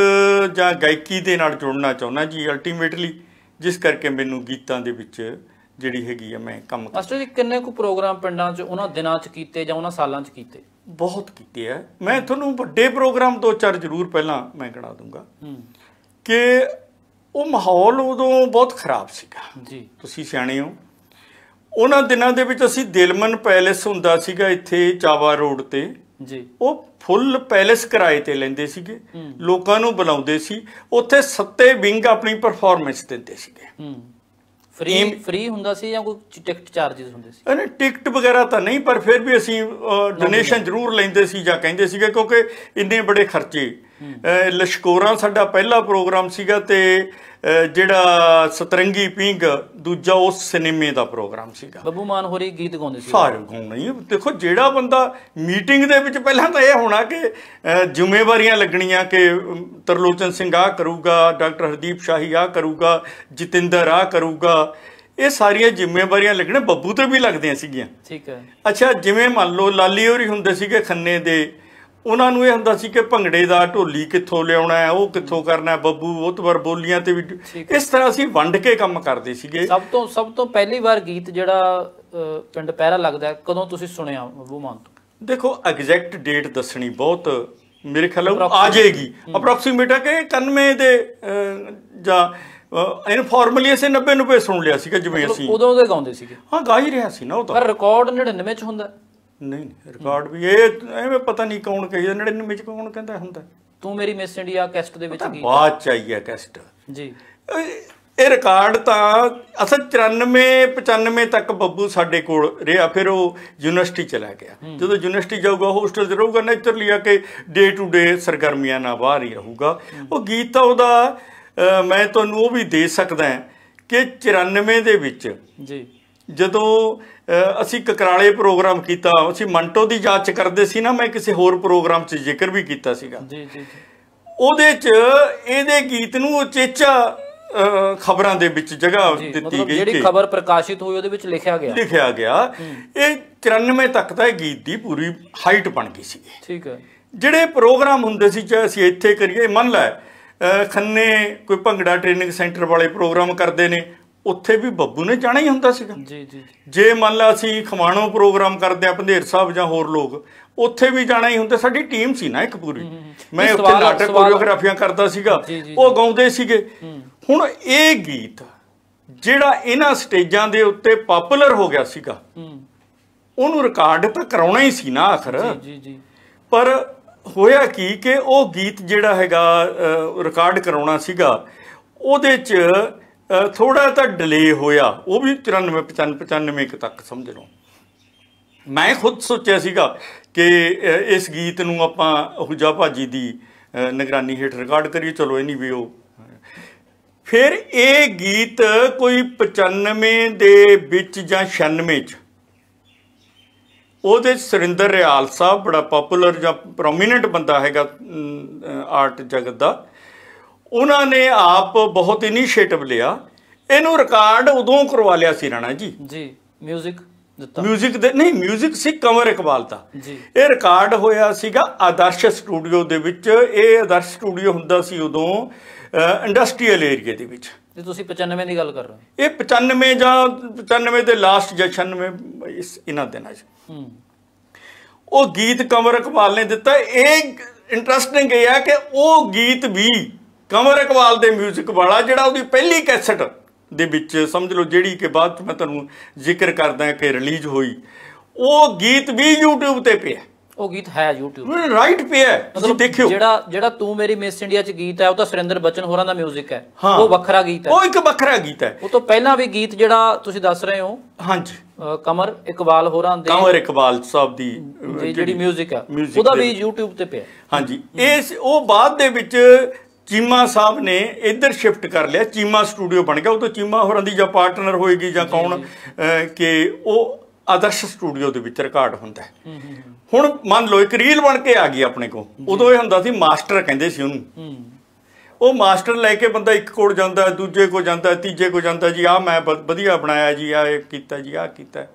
ਜਾਂ ਗਾਇਕੀ ਦੇ ਨਾਲ ਜੁੜਨਾ ਚਾਹੁੰਦਾ ਜੀ ਅਲਟੀਮੇਟਲੀ ਜਿਸ ਕਰਕੇ ਮੈਨੂੰ ਗੀਤਾਂ ਦੇ ਵਿੱਚ ਜਿਹੜੀ ਹੈਗੀ ਆ ਮੈਂ ਕੰਮ ਕਰਦਾ ਮਾਸਟਰ ਜੀ ਕਿੰਨੇ ਕੁ ਪ੍ਰੋਗਰਾਮ ਪਿੰਡਾਂ 'ਚ ਉਹਨਾਂ ਦਿਨਾਂ 'ਚ ਕੀਤੇ ਜਾਂ ਉਹਨਾਂ ਸਾਲਾਂ 'ਚ ਕੀਤੇ ਬਹੁਤ ਕੀਤੇ ਆ ਮੈਂ ਤੁਹਾਨੂੰ ਵੱਡੇ ਪ੍ਰੋਗਰਾਮ ਦੋ ਚਾਰ ਜ਼ਰੂਰ ਪਹਿਲਾਂ ਮੈਂ ਗਣਾ ਦੂੰਗਾ ਕਿ ਉਹ ਮਾਹੌਲ ਉਦੋਂ ਬਹੁਤ ਖਰਾਬ ਸੀਗਾ ਜੀ ਤੁਸੀਂ ਸਿਆਣੇ ਹੋ ਉਹਨਾਂ ਦਿਨਾਂ ਦੇ ਵਿੱਚ ਅਸੀਂ ਦਿਲਮਨ ਪੈਲੇਸ ਹੁੰਦਾ ਸੀਗਾ ਇੱਥੇ ਚਾਵਾ ਰੋਡ ਤੇ ਜੀ ਉਹ ਫੁੱਲ ਪੈਲੇਸ ਕਿਰਾਏ ਤੇ ਲੈਂਦੇ ਸੀਗੇ ਲੋਕਾਂ ਨੂੰ ਬੁਲਾਉਂਦੇ ਸੀ ਉੱਥੇ ਸੱਤੇ ਵਿੰਗ ਆਪਣੀ ਪਰਫਾਰਮੈਂਸ ਦਿੰਦੇ ਸੀਗੇ ਫ੍ਰੀ ਫ੍ਰੀ ਹੁੰਦਾ ਸੀ ਜਾਂ ਕੋਈ ਟਿਕਟ ਚਾਰजेस ਹੁੰਦੇ ਸੀ ਨਹੀਂ ਟਿਕਟ ਵਗੈਰਾ ਤਾਂ ਨਹੀਂ ਪਰ ਫਿਰ ਵੀ ਅਸੀਂ ਡੋਨੇਸ਼ਨ ਜ਼ਰੂਰ ਲੈਂਦੇ ਸੀ ਜਾਂ ਕਹਿੰਦੇ ਸੀਗੇ ਕਿਉਂਕਿ ਇੰਨੇ ਬੜੇ ਖਰਚੇ ਲਸ਼ਕੋਰਾਂ ਸਾਡਾ ਪਹਿਲਾ ਪ੍ਰੋਗਰਾਮ ਸੀਗਾ ਤੇ ਜਿਹੜਾ ਸਤਰੰਗੀ ਪਿੰਗ ਦੂਜਾ ਉਹ ਸਿਨੇਮੇ ਦਾ ਪ੍ਰੋਗਰਾਮ ਸੀਗਾ ਬੱਬੂ ਮਾਨ ਹੋਰੀ ਗੀਤ ਗਾਉਂਦੇ ਸੀ ਸਾਰੇ ਗਾਉਂਦੇ ਨਹੀਂ ਦੇਖੋ ਜਿਹੜਾ ਬੰਦਾ ਮੀਟਿੰਗ ਦੇ ਵਿੱਚ ਪਹਿਲਾਂ ਤਾਂ ਇਹ ਹੋਣਾ ਕਿ ਜ਼ਿੰਮੇਵਾਰੀਆਂ ਲੱਗਣੀਆਂ ਕਿ ਤਰਲੋਚਨ ਸਿੰਘ ਆ ਕਰੂਗਾ ਡਾਕਟਰ ਹਰਦੀਪ ਸ਼ਾਹੀ ਆ ਕਰੂਗਾ ਜਤਿੰਦਰ ਆ ਕਰੂਗਾ ਇਹ ਸਾਰੀਆਂ ਜ਼ਿੰਮੇਵਾਰੀਆਂ ਲੱਗਣੇ ਬੱਬੂ ਤੇ ਵੀ ਲੱਗਦੀਆਂ ਸੀਗੀਆਂ ਠੀਕ ਹੈ ਅੱਛਾ ਜਿਵੇਂ ਮੰਨ ਲਓ ਲਾਲੀ ਹੋਰੀ ਹੁੰਦੇ ਸੀਗੇ ਖੰਨੇ ਦੇ ਉਹਨਾਂ ਨੂੰ ਇਹ ਹੁੰਦਾ ਸੀ ਕਿ ਭੰਗੜੇ ਦਾ ਢੋਲੀ ਕਿੱਥੋਂ ਲਿਆਉਣਾ ਹੈ ਉਹ ਕਿੱਥੋਂ ਕਰਨਾ ਹੈ ਬੱਬੂ ਬਹੁਤ ਵਾਰ ਬੋਲੀਆਂ ਤੇ ਵੀ ਇਸ ਤਰ੍ਹਾਂ ਅਸੀਂ ਵੰਡ ਕੇ ਕੰਮ ਕਰਦੇ ਸੀਗੇ ਸਭ ਤੋਂ ਸਭ ਤੋਂ ਪਹਿਲੀ ਵਾਰ ਗੀਤ ਜਿਹੜਾ ਪਿੰਡ ਪਹਿਰਾ ਲੱਗਦਾ ਕਦੋਂ ਤੁਸੀਂ ਸੁਣਿਆ ਬੱਬੂ ਮਾਨ ਤੋਂ ਦੇਖੋ ਐਗਜ਼ੈਕਟ ਡੇਟ ਦੱਸਣੀ ਬਹੁਤ ਮੇਰੇ ਖਿਆਲ ਆ ਜਾਏਗੀ ਅਪਰੋਕਸੀਮੇਟ ਹੈ ਕਿ 91 ਦੇ ਜਾਂ ਇਨਫਾਰਮਲੀ ਅਸੀਂ 90 90 ਸੁਣ ਲਿਆ ਸੀਗਾ ਜਿਵੇਂ ਅਸੀਂ ਉਦੋਂ ਦੇ ਗਾਉਂਦੇ ਸੀਗੇ ਹਾਂ ਗਾ ਹੀ ਰਿਹਾ ਸੀ ਨਾ ਉਹ ਤਾਂ ਪਰ ਰਿਕਾਰਡ 99 ਚ ਹੁੰਦਾ ਨਹੀਂ ਰਿਕਾਰਡ ਵੀ ਇਹ ਐਵੇਂ ਪਤਾ ਨਹੀਂ ਕੌਣ ਕਹੀਦਾ 99 ਵਿੱਚ ਕੌਣ ਕਹਿੰਦਾ ਹੁੰਦਾ ਤੂੰ ਮੇਰੀ ਮਿਸ ਇੰਡੀਆ ਕੈਸਟ ਦੇ ਵਿੱਚ ਕੀ ਬਾਤ ਚਾਹੀਏ ਕੈਸਟ ਜੀ ਇਹ ਰਿਕਾਰਡ ਤਾਂ ਅਸਲ 94 95 ਤੱਕ ਬੱਬੂ ਸਾਡੇ ਕੋਲ ਰਿਹਾ ਫਿਰ ਉਹ ਯੂਨੀਵਰਸਿਟੀ ਚਲਾ ਗਿਆ ਜਦੋਂ ਯੂਨੀਵਰਸਿਟੀ ਜਾਊਗਾ ਹੋਸਟਲ 'ਚ ਰਹੂਗਾ ਨੇਚਰ ਲਿਆ ਕੇ ਡੇ ਟੂ ਡੇ ਸਰਗਰਮੀਆਂ ਨਾਲ ਬਾਹਰ ਹੀ ਰਹੂਗਾ ਉਹ ਗੀਤ ਤਾਂ ਉਹਦਾ ਮੈਂ ਤੁਹਾਨੂੰ ਉਹ ਵੀ ਦੇ ਸਕਦਾ ਕਿ 94 ਦੇ ਵਿੱਚ ਜੀ ਜਦੋਂ ਅਸੀਂ ਕਕਰਾਲੇ ਪ੍ਰੋਗਰਾਮ ਕੀਤਾ ਅਸੀਂ ਮੰਟੋ ਦੀ ਜਾਂਚ ਕਰਦੇ ਸੀ ਨਾ ਮੈਂ ਕਿਸੇ ਹੋਰ ਪ੍ਰੋਗਰਾਮ 'ਚ ਜ਼ਿਕਰ ਵੀ ਕੀਤਾ ਸੀਗਾ ਜੀ ਜੀ ਉਹਦੇ 'ਚ ਇਹਦੇ ਗੀਤ ਨੂੰ ਚੇਚਾ ਖਬਰਾਂ ਦੇ ਵਿੱਚ ਜਗ੍ਹਾ ਦਿੱਤੀ ਗਈ ਜਿਹੜੀ ਖਬਰ ਪ੍ਰਕਾਸ਼ਿਤ ਹੋਈ ਉਹਦੇ ਵਿੱਚ ਲਿਖਿਆ ਗਿਆ ਲਿਖਿਆ ਗਿਆ ਇਹ 93 ਤੱਕ ਦਾ ਇਹ ਗੀਤ ਦੀ ਪੂਰੀ ਹਾਈਟ ਬਣ ਗਈ ਸੀ ਠੀਕ ਹੈ ਜਿਹੜੇ ਪ੍ਰੋਗਰਾਮ ਹੁੰਦੇ ਸੀ ਚਾਹੇ ਅਸੀਂ ਇੱਥੇ ਕਰੀਏ ਮੰਨ ਲੈ ਖੰਨੇ ਕੋਈ ਭੰਗੜਾ ਟ੍ਰੇਨਿੰਗ ਸੈਂਟਰ ਵਾਲੇ ਪ੍ਰੋਗਰਾਮ ਕਰਦੇ ਨੇ ਉੱਥੇ ਵੀ ਬੱਬੂ ਨੇ ਜਾਣਾ ਹੀ ਹੁੰਦਾ ਸੀਗਾ ਜੀ ਜੀ ਜੇ ਮੰਨ ਲਾ ਅਸੀਂ ਖਮਾਣੋ ਪ੍ਰੋਗਰਾਮ ਕਰਦੇ ਆ ਪੰਧੇਰ ਸਾਹਿਬ ਜਾਂ ਹੋਰ ਲੋਕ ਉੱਥੇ ਵੀ ਜਾਣਾ ਹੀ ਹੁੰਦਾ ਸਾਡੀ ਟੀਮ ਸੀ ਨਾ ਇੱਕ ਪੂਰੀ ਮੈਂ ਉੱਥੇ ਨਾਟਕ ਕੋਰੀਓਗ੍ਰਾਫੀਆਂ ਕਰਦਾ ਸੀਗਾ ਉਹ ਗਾਉਂਦੇ ਸੀਗੇ ਹੁਣ ਇਹ ਗੀਤ ਜਿਹੜਾ ਇਹਨਾਂ ਸਟੇਜਾਂ ਦੇ ਉੱਤੇ ਪਪੂਲਰ ਹੋ ਗਿਆ ਸੀਗਾ ਉਹਨੂੰ ਰਿਕਾਰਡ ਤਾਂ ਕਰਾਉਣਾ ਹੀ ਸੀ ਨਾ ਆਖਰ ਜੀ ਜੀ ਪਰ ਹੋਇਆ ਕੀ ਕਿ ਉਹ ਗੀਤ ਜਿਹੜਾ ਹੈਗਾ ਰਿਕਾਰਡ ਕਰਾਉਣਾ ਸੀਗਾ ਉਹਦੇ 'ਚ ਥੋੜਾ ਤਾਂ ਡਿਲੇ ਹੋਇਆ ਉਹ ਵੀ 94 95 95 ਤੱਕ ਸਮਝ ਲਓ ਮੈਂ ਖੁਦ ਸੋਚਿਆ ਸੀਗਾ ਕਿ ਇਸ ਗੀਤ ਨੂੰ ਆਪਾਂ ਹੁਜਾ ਭਾਜੀ ਦੀ ਨਿਗਰਾਨੀ ਹੇਠ ਰਿਕਾਰਡ ਕਰੀਏ ਚਲੋ ਇਹ ਨਹੀਂ ਵੀ ਉਹ ਫਿਰ ਇਹ ਗੀਤ ਕੋਈ 95 ਦੇ ਵਿੱਚ ਜਾਂ 96 ਚ ਉਹਦੇ ਸਰਿੰਦਰ ਰਿਆਲ ਸਾਹਿਬ ਬੜਾ ਪਪੂਲਰ ਜਾਂ ਪ੍ਰੋਮੀਨੈਂਟ ਬੰਦਾ ਹੈਗਾ ਆਰਟ ਜਗਤ ਦਾ ਉਹਨਾਂ ਨੇ ਆਪ ਬਹੁਤ ਇਨੀਸ਼ੀਏਟਿਵ ਲਿਆ ਇਹਨੂੰ ਰਿਕਾਰਡ ਉਦੋਂ ਕਰਵਾ ਲਿਆ ਸੀ ਰਾਣਾ ਜੀ ਜੀ 뮤직 ਦਿੱਤਾ 뮤직 ਦੇ ਨਹੀਂ 뮤직 ਸੀ ਕਮਰ ਇਕਬਾਲ ਦਾ ਜੀ ਇਹ ਰਿਕਾਰਡ ਹੋਇਆ ਸੀਗਾ ਆਦਰਸ਼ ਸਟੂਡੀਓ ਦੇ ਵਿੱਚ ਇਹ ਆਦਰਸ਼ ਸਟੂਡੀਓ ਹੁੰਦਾ ਸੀ ਉਦੋਂ ਇੰਡਸਟਰੀਅਲ ਏਰੀਆ ਦੇ ਵਿੱਚ ਤੇ ਤੁਸੀਂ 95 ਦੀ ਗੱਲ ਕਰ ਰਹੇ ਹੋ ਇਹ 95 ਜਾਂ 95 ਦੇ ਲਾਸਟ ਜਸ਼ਨ ਵਿੱਚ ਇਸ ਇਹਨਾਂ ਦਿਨਾਂ 'ਚ ਉਹ ਗੀਤ ਕਮਰ ਇਕਬਾਲ ਨੇ ਦਿੱਤਾ ਇਹ ਇੰਟਰਸਟਿੰਗ ਹੈ ਕਿ ਉਹ ਗੀਤ ਵੀ ਕਮਰ ਇਕਬਾਲ ਦੇ 뮤직 ਵਾਲਾ ਜਿਹੜਾ ਉਹਦੀ ਪਹਿਲੀ ਕੈਸਟ ਦੇ ਵਿੱਚ ਸਮਝ ਲਓ ਜਿਹੜੀ ਕਿ ਬਾਅਦ ਵਿੱਚ ਮੈਂ ਤੁਹਾਨੂੰ ਜ਼ਿਕਰ ਕਰਦਾ ਕਿ ਰਿਲੀਜ਼ ਹੋਈ ਉਹ ਗੀਤ ਵੀ YouTube ਤੇ ਪਿਆ ਉਹ ਗੀਤ ਹੈ YouTube ਤੇ ਰਾਈਟ ਪਿਆ ਤੁਸੀਂ ਦੇਖਿਓ ਜਿਹੜਾ ਜਿਹੜਾ ਤੂੰ ਮੇਰੀ ਮਿਸ ਇੰਡੀਆ ਚ ਗੀਤ ਹੈ ਉਹ ਤਾਂ ਸੁਰਿੰਦਰ ਬਚਨ ਹੋਰਾਂ ਦਾ 뮤직 ਹੈ ਉਹ ਵੱਖਰਾ ਗੀਤ ਹੈ ਉਹ ਇੱਕ ਵੱਖਰਾ ਗੀਤ ਹੈ ਉਹ ਤੋਂ ਪਹਿਲਾਂ ਵੀ ਗੀਤ ਜਿਹੜਾ ਤੁਸੀਂ ਦੱਸ ਰਹੇ ਹੋ ਹਾਂਜੀ ਕਮਰ ਇਕਬਾਲ ਹੋਰਾਂ ਦੇ ਕਮਰ ਇਕਬਾਲ ਸਾਹਿਬ ਦੀ ਜਿਹੜੀ 뮤직 ਹੈ ਉਹਦਾ ਵੀ YouTube ਤੇ ਪਿਆ ਹਾਂਜੀ ਇਸ ਉਹ ਬਾਅਦ ਦੇ ਵਿੱਚ ਚੀਮਾ ਸਾਹਿਬ ਨੇ ਇੱਧਰ ਸ਼ਿਫਟ ਕਰ ਲਿਆ ਚੀਮਾ ਸਟੂਡੀਓ ਬਣ ਗਿਆ ਉਹ ਤੋਂ ਚੀਮਾ ਹੋਰਾਂ ਦੀ ਜਾਂ ਪਾਰਟਨਰ ਹੋਏਗੀ ਜਾਂ ਕੌਣ ਕਿ ਉਹ ਆਦਰਸ਼ ਸਟੂਡੀਓ ਦੇ ਵਿੱਚ ਰਿਕਾਰਡ ਹੁੰਦਾ ਹੁਣ ਮੰਨ ਲਓ ਇੱਕ ਰੀਲ ਬਣ ਕੇ ਆ ਗਈ ਆਪਣੇ ਕੋ ਉਦੋਂ ਇਹ ਹੁੰਦਾ ਸੀ ਮਾਸਟਰ ਕਹਿੰਦੇ ਸੀ ਉਹਨੂੰ ਉਹ ਮਾਸਟਰ ਲੈ ਕੇ ਬੰਦਾ ਇੱਕ ਕੋਲ ਜਾਂਦਾ ਦੂਜੇ ਕੋਲ ਜਾਂਦਾ ਤੀਜੇ ਕੋਲ ਜਾਂਦਾ ਜੀ ਆ ਮੈਂ ਵਧੀਆ ਬਣਾਇਆ ਜੀ ਆ ਇਹ ਕੀਤਾ ਜੀ ਆ ਕੀਤਾ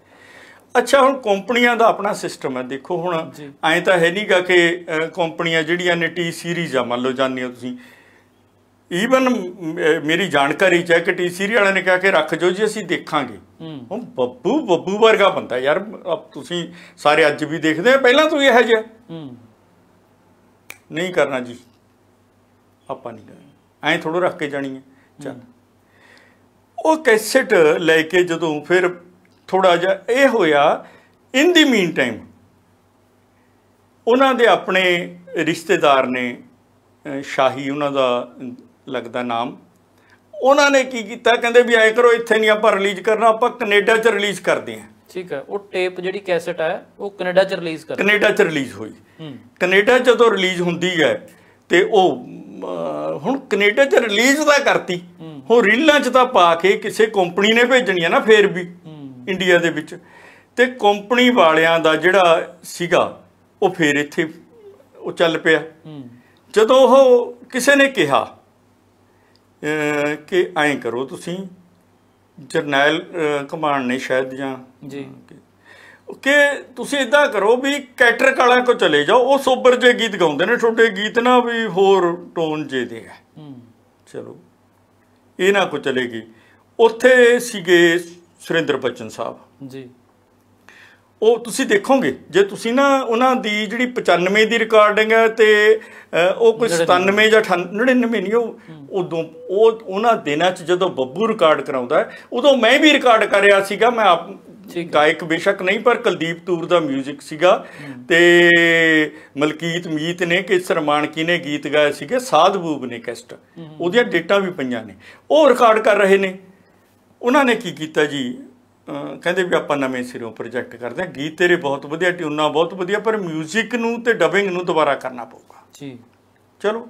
ਅੱਛਾ ਹੁਣ ਕੰਪਨੀਆਂ ਦਾ ਆਪਣਾ ਸਿਸਟਮ ਹੈ ਦੇਖੋ ਹੁਣ ਐਂ ਤਾਂ ਹੈ ਨਹੀਂਗਾ ਕਿ ਕੰਪਨੀਆਂ ਜਿਹੜੀਆਂ ਨੇ ਟੀ ਸੀਰੀਜ਼ ਆ ਮੰਨ ਲਓ ਜਾਣਦੇ ਹੋ ਤੁਸੀਂ ਈਵਨ ਮੇਰੀ ਜਾਣਕਾਰੀ ਚ ਹੈ ਕਿ ਟੀਸੀਰੀ ਵਾਲਿਆਂ ਨੇ ਕਿਹਾ ਕਿ ਰੱਖ ਜੋ ਜੀ ਅਸੀਂ ਦੇਖਾਂਗੇ ਹੂੰ ਬੱਬੂ ਬੱਬੂ ਵਰਗਾ ਬੰਦਾ ਯਾਰ ਤੁਸੀਂ ਸਾਰੇ ਅੱਜ ਵੀ ਦੇਖਦੇ ਆ ਪਹਿਲਾਂ ਤੋਂ ਇਹ ਜਿਹਾ ਨਹੀਂ ਕਰਨਾ ਜੀ ਆਪਾਂ ਨਹੀਂ ਕਰਨਾ ਐਂ ਥੋੜਾ ਰੱਖ ਕੇ ਜਾਣੀ ਹੈ ਚੱਲ ਉਹ ਕੈਸਟ ਲੈ ਕੇ ਜਦੋਂ ਫਿਰ ਥੋੜਾ ਜਿਹਾ ਇਹ ਹੋਇਆ ਇਨ ਦੀ ਮੀਨ ਟਾਈਮ ਉਹਨਾਂ ਦੇ ਆਪਣੇ ਰਿਸ਼ਤੇਦਾਰ ਨੇ ਸ਼ਾਹੀ ਉਹਨਾਂ ਦਾ ਲੱਗਦਾ ਨਾਮ ਉਹਨਾਂ ਨੇ ਕੀ ਕੀਤਾ ਕਹਿੰਦੇ ਵੀ ਐ ਕਰੋ ਇੱਥੇ ਨਹੀਂ ਆਪਾਂ ਰਿਲੀਜ਼ ਕਰਨਾ ਆਪਾਂ ਕੈਨੇਡਾ 'ਚ ਰਿਲੀਜ਼ ਕਰਦੇ ਆਂ ਠੀਕ ਹੈ ਉਹ ਟੇਪ ਜਿਹੜੀ ਕੈਸਟ ਹੈ ਉਹ ਕੈਨੇਡਾ 'ਚ ਰਿਲੀਜ਼ ਕਰਦੇ ਕੈਨੇਡਾ 'ਚ ਰਿਲੀਜ਼ ਹੋਈ ਕੈਨੇਡਾ ਜਦੋਂ ਰਿਲੀਜ਼ ਹੁੰਦੀ ਹੈ ਤੇ ਉਹ ਹੁਣ ਕੈਨੇਡਾ 'ਚ ਰਿਲੀਜ਼ ਦਾ ਕਰਤੀ ਹੁਣ ਰੀਲਾਂ 'ਚ ਤਾਂ ਪਾ ਕੇ ਕਿਸੇ ਕੰਪਨੀ ਨੇ ਭੇਜਣੀ ਆ ਨਾ ਫੇਰ ਵੀ ਇੰਡੀਆ ਦੇ ਵਿੱਚ ਤੇ ਕੰਪਨੀ ਵਾਲਿਆਂ ਦਾ ਜਿਹੜਾ ਸੀਗਾ ਉਹ ਫੇਰ ਇੱਥੇ ਉਹ ਚੱਲ ਪਿਆ ਜਦੋਂ ਉਹ ਕਿਸੇ ਨੇ ਕਿਹਾ ਕਿ ਐਂ ਕਰੋ ਤੁਸੀਂ ਜਰਨੈਲ ਕਮਾਂਡ ਨੇ ਸ਼ਾਇਦ ਜਾਂ ਜੀ ਕਿ ਤੁਸੀਂ ਇਦਾਂ ਕਰੋ ਵੀ ਕੈਟਰ ਕਾਲਾ ਕੋ ਚਲੇ ਜਾਓ ਉਹ ਸੋਬਰ ਜੇ ਗੀਤ ਗਾਉਂਦੇ ਨੇ ਛੋਟੇ ਗੀਤ ਨਾ ਵੀ ਹੋਰ ਟੋਨ ਜੇ ਦੇ ਹੈ ਚਲੋ ਇਹਨਾਂ ਕੋ ਚਲੇਗੀ ਉੱਥੇ ਸੀਗੇ ਸੁਰਿੰਦਰ ਬਚਨ ਸਾਹਿਬ ਜੀ ਉਹ ਤੁਸੀਂ ਦੇਖੋਗੇ ਜੇ ਤੁਸੀਂ ਨਾ ਉਹਨਾਂ ਦੀ ਜਿਹੜੀ 95 ਦੀ ਰਿਕਾਰਡਿੰਗ ਹੈ ਤੇ ਉਹ ਕੋਈ 97 ਜਾਂ 99 ਨਹੀਂ ਉਹ ਉਦੋਂ ਉਹ ਉਹਨਾਂ ਦਿਨਾਂ 'ਚ ਜਦੋਂ ਬੱਬੂ ਰਿਕਾਰਡ ਕਰਾਉਂਦਾ ਉਦੋਂ ਮੈਂ ਵੀ ਰਿਕਾਰਡ ਕਰ ਰਿਹਾ ਸੀਗਾ ਮੈਂ ਆਪ ਗਾਇਕ ਬੇਸ਼ੱਕ ਨਹੀਂ ਪਰ ਕੁਲਦੀਪ ਤੂਰ ਦਾ 뮤직 ਸੀਗਾ ਤੇ ਮਲਕੀਤ ਮੀਤ ਨੇ ਕਿ ਸਰਮਾਨ ਕੀ ਨੇ ਗੀਤ ਗਾਏ ਸੀਗੇ ਸਾਧਬੂਬ ਨੇ ਕੈਸਟ ਉਹਦੀਆਂ ਡੇਟਾਂ ਵੀ ਪਈਆਂ ਨੇ ਉਹ ਰਿਕਾਰਡ ਕਰ ਰਹੇ ਨੇ ਉਹਨਾਂ ਨੇ ਕੀ ਕੀਤਾ ਜੀ ਕਹਿੰਦੇ ਵੀ ਆਪਾਂ ਨਵੇਂ ਸਿਰੋਂ ਪ੍ਰੋਜੈਕਟ ਕਰਦੇ ਆ ਗੀਤ ਤੇਰੇ ਬਹੁਤ ਵਧੀਆ ਟਿਊਨਾਂ ਬਹੁਤ ਵਧੀਆ ਪਰ 뮤직 ਨੂੰ ਤੇ ਡਬਿੰਗ ਨੂੰ ਦੁਬਾਰਾ ਕਰਨਾ ਪਊਗਾ ਜੀ ਚਲੋ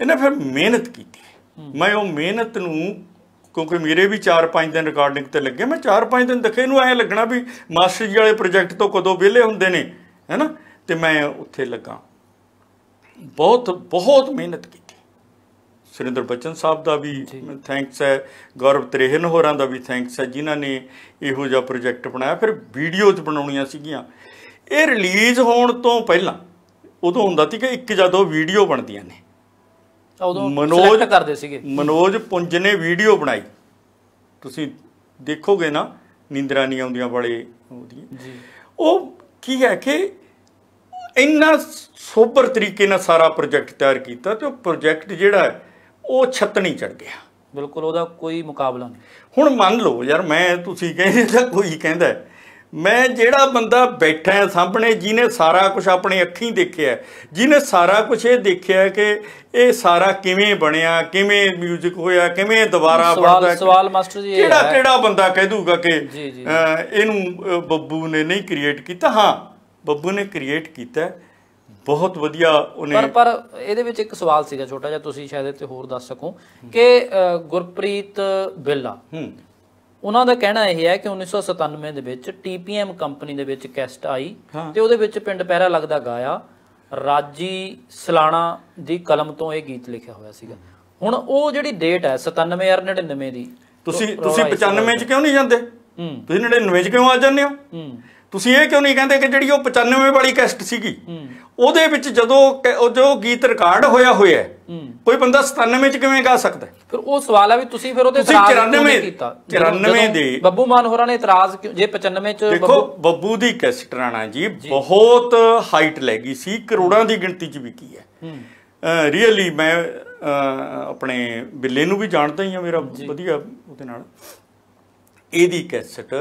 ਇਹਨੇ ਫਿਰ ਮਿਹਨਤ ਕੀਤੀ ਮੈਂ ਉਹ ਮਿਹਨਤ ਨੂੰ ਕਿਉਂਕਿ ਮੇਰੇ ਵੀ 4-5 ਦਿਨ ਰਿਕਾਰਡਿੰਗ ਤੇ ਲੱਗੇ ਮੈਂ 4-5 ਦਿਨ ਦਿਖੇ ਨੂੰ ਐ ਲੱਗਣਾ ਵੀ ਮਾਸਟਰ ਜੀ ਵਾਲੇ ਪ੍ਰੋਜੈਕਟ ਤੋਂ ਕਦੋਂ ਵਿਹਲੇ ਹੁੰਦੇ ਨੇ ਹੈਨਾ ਤੇ ਮੈਂ ਉੱਥੇ ਲੱਗਾ ਬਹੁਤ ਬਹੁਤ ਮਿਹਨਤ ਕੀਤੀ ਸੁਰਿੰਦਰ ਬਚਨ ਸਾਹਿਬ ਦਾ ਵੀ ਥੈਂਕਸ ਹੈ ਗੌਰਵ ਤਰੇਹਨ ਹੋਰਾਂ ਦਾ ਵੀ ਥੈਂਕਸ ਹੈ ਜਿਨ੍ਹਾਂ ਨੇ ਇਹੋ ਜਿਹਾ ਪ੍ਰੋਜੈਕਟ ਬਣਾਇਆ ਫਿਰ ਵੀਡੀਓਜ਼ ਬਣਾਉਣੀਆਂ ਸੀਗੀਆਂ ਇਹ ਰਿਲੀਜ਼ ਹੋਣ ਤੋਂ ਪਹਿਲਾਂ ਉਦੋਂ ਹੁੰਦਾ ਸੀ ਕਿ ਇੱਕ ਜਦੋਂ ਵੀਡੀਓ ਬਣਦੀਆਂ ਨੇ ਉਦੋਂ ਮਨੋਜ ਕਰਦੇ ਸੀਗੇ ਮਨੋਜ ਪੁੰਜ ਨੇ ਵੀਡੀਓ ਬਣਾਈ ਤੁਸੀਂ ਦੇਖੋਗੇ ਨਾ ਨਿੰਦਰਾ ਨਹੀਂ ਆਉਂਦੀਆਂ ਵਾਲੇ ਉਹਦੀਆਂ ਜੀ ਉਹ ਕੀ ਹੈ ਕਿ ਇੰਨਾ ਸੋਬਰ ਤਰੀਕੇ ਨਾਲ ਸਾਰਾ ਪ੍ਰੋਜੈਕਟ ਤਿਆਰ ਕੀਤਾ ਤੇ ਉਹ ਪ੍ਰੋਜੈਕਟ ਜਿਹੜਾ ਹੈ ਉਹ ਛੱਤ ਨਹੀਂ ਚੜ ਗਿਆ ਬਿਲਕੁਲ ਉਹਦਾ ਕੋਈ ਮੁਕਾਬਲਾ ਨਹੀਂ ਹੁਣ ਮੰਨ ਲਓ ਯਾਰ ਮੈਂ ਤੁਸੀਂ ਕਹਿੰਦੇ ਤਾਂ ਕੋਈ ਕਹਿੰਦਾ ਮੈਂ ਜਿਹੜਾ ਬੰਦਾ ਬੈਠਾ ਸਾਹਮਣੇ ਜਿਹਨੇ ਸਾਰਾ ਕੁਝ ਆਪਣੀ ਅੱਖੀਂ ਦੇਖਿਆ ਜਿਹਨੇ ਸਾਰਾ ਕੁਝ ਇਹ ਦੇਖਿਆ ਕਿ ਇਹ ਸਾਰਾ ਕਿਵੇਂ ਬਣਿਆ ਕਿਵੇਂ 뮤직 ਹੋਇਆ ਕਿਵੇਂ ਦੁਬਾਰਾ ਬਣਦਾ ਹੈ ਸਵਾਲ ਮਾਸਟਰ ਜੀ ਕਿਹੜਾ ਕਿਹੜਾ ਬੰਦਾ ਕਹਿ ਦੂਗਾ ਕਿ ਇਹਨੂੰ ਬੱਬੂ ਨੇ ਨਹੀਂ ਕ੍ਰੀਏਟ ਕੀਤਾ ਹਾਂ ਬੱਬੂ ਨੇ ਕ੍ਰੀਏਟ ਕੀਤਾ ਬਹੁਤ ਵਧੀਆ ਉਹਨੇ ਪਰ ਪਰ ਇਹਦੇ ਵਿੱਚ ਇੱਕ ਸਵਾਲ ਸੀਗਾ ਛੋਟਾ ਜਿਹਾ ਤੁਸੀਂ ਸ਼ਾਇਦ ਇੱਥੇ ਹੋਰ ਦੱਸ ਸਕੋ ਕਿ ਗੁਰਪ੍ਰੀਤ ਬਿੱਲਾ ਉਹਨਾਂ ਦਾ ਕਹਿਣਾ ਇਹ ਹੈ ਕਿ 1997 ਦੇ ਵਿੱਚ ਟੀਪੀਐਮ ਕੰਪਨੀ ਦੇ ਵਿੱਚ ਕੈਸਟ ਆਈ ਤੇ ਉਹਦੇ ਵਿੱਚ ਪਿੰਡ ਪੈਰਾ ਲੱਗਦਾ ਗਾਇਆ ਰਾਜੀ ਸਲਾਣਾ ਦੀ ਕਲਮ ਤੋਂ ਇਹ ਗੀਤ ਲਿਖਿਆ ਹੋਇਆ ਸੀਗਾ ਹੁਣ ਉਹ ਜਿਹੜੀ ਡੇਟ ਹੈ 97 ਔਰ 99 ਦੀ ਤੁਸੀਂ ਤੁਸੀਂ 95 ਚ ਕਿਉਂ ਨਹੀਂ ਜਾਂਦੇ ਤੁਸੀਂ 99 ਚ ਕਿਉਂ ਆ ਜਾਂਦੇ ਹੋ ਤੁਸੀਂ ਇਹ ਕਿਉਂ ਨਹੀਂ ਕਹਿੰਦੇ ਕਿ ਜਿਹੜੀ ਉਹ 95 ਵਾਲੀ ਕੈਸਟ ਸੀਗੀ ਉਹਦੇ ਵਿੱਚ ਜਦੋਂ ਉਹ ਜੋ ਗੀਤ ਰਿਕਾਰਡ ਹੋਇਆ ਹੋਇਆ ਕੋਈ ਬੰਦਾ 97 ਚ ਕਿਵੇਂ ਗਾ ਸਕਦਾ ਫਿਰ ਉਹ ਸਵਾਲ ਆ ਵੀ ਤੁਸੀਂ ਫਿਰ ਉਹਦੇ ਇਤਰਾਜ਼ ਕਿਉਂ ਕੀਤਾ 94 ਦੇ ਬੱਬੂ ਮਾਨ ਹੋਰਾਂ ਨੇ ਇਤਰਾਜ਼ ਕਿਉਂ ਜੇ 95 ਚ ਦੇਖੋ ਬੱਬੂ ਦੀ ਕੈਸਟ ਰਾਣਾ ਜੀ ਬਹੁਤ ਹਾਈਟ ਲੈ ਗਈ ਸੀ ਕਰੋੜਾਂ ਦੀ ਗਿਣਤੀ ਚ ਵਿਕੀ ਹੈ ਰੀਅਲੀ ਮੈਂ ਆਪਣੇ ਬਿੱਲੇ ਨੂੰ ਵੀ ਜਾਣਦਾ ਹੀ ਆ ਮੇਰਾ ਵਧੀਆ ਉਹਦੇ ਨਾਲ ਇਹਦੀ ਕੈਸਟ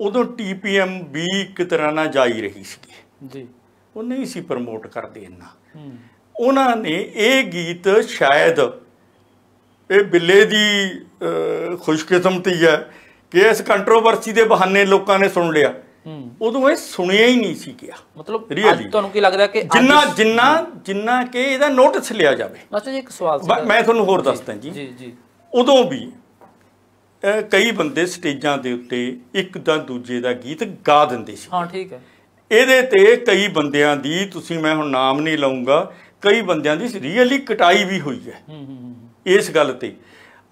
ਉਦੋਂ ਟੀਪੀਐਮ ਵੀ ਇੱਕ ਤਰ੍ਹਾਂ ਨਾਲ ਜਾਈ ਰਹੀ ਸੀ ਜੀ ਉਹ ਨਹੀਂ ਸੀ ਪ੍ਰਮੋਟ ਕਰਦੇ ਇੰਨਾ ਉਹਨਾਂ ਨੇ ਇਹ ਗੀਤ ਸ਼ਾਇਦ ਇਹ ਬਿੱਲੇ ਦੀ ਖੁਸ਼ਕਿਸਮਤੀ ਹੈ ਕਿ ਇਸ ਕੰਟਰੋਵਰਸੀ ਦੇ ਬਹਾਨੇ ਲੋਕਾਂ ਨੇ ਸੁਣ ਲਿਆ ਉਦੋਂ ਇਹ ਸੁਣਿਆ ਹੀ ਨਹੀਂ ਸੀ ਗਿਆ ਮਤਲਬ ਅੱਜ ਤੁਹਾਨੂੰ ਕੀ ਲੱਗਦਾ ਕਿ ਜਿੰਨਾ ਜਿੰਨਾ ਜਿੰਨਾ ਕਿ ਇਹਦਾ ਨੋਟਿਸ ਲਿਆ ਜਾਵੇ ਅੱਛਾ ਜੀ ਇੱਕ ਸਵਾਲ ਮੈਂ ਤੁਹਾਨੂੰ ਹੋਰ ਦੱਸਦਾ ਜੀ ਜੀ ਜੀ ਉਦੋਂ ਵੀ ਕਈ ਬੰਦੇ ਸਟੇਜਾਂ ਦੇ ਉੱਤੇ ਇੱਕ ਦਾ ਦੂਜੇ ਦਾ ਗੀਤ ਗਾ ਦਿੰਦੇ ਸੀ ਹਾਂ ਠੀਕ ਹੈ ਇਹਦੇ ਤੇ ਕਈ ਬੰਦਿਆਂ ਦੀ ਤੁਸੀਂ ਮੈਂ ਹੁਣ ਨਾਮ ਨਹੀਂ ਲਾਉਂਗਾ ਕਈ ਬੰਦਿਆਂ ਦੀ ਰੀਅਲੀ ਕਟਾਈ ਵੀ ਹੋਈ ਹੈ ਇਸ ਗੱਲ ਤੇ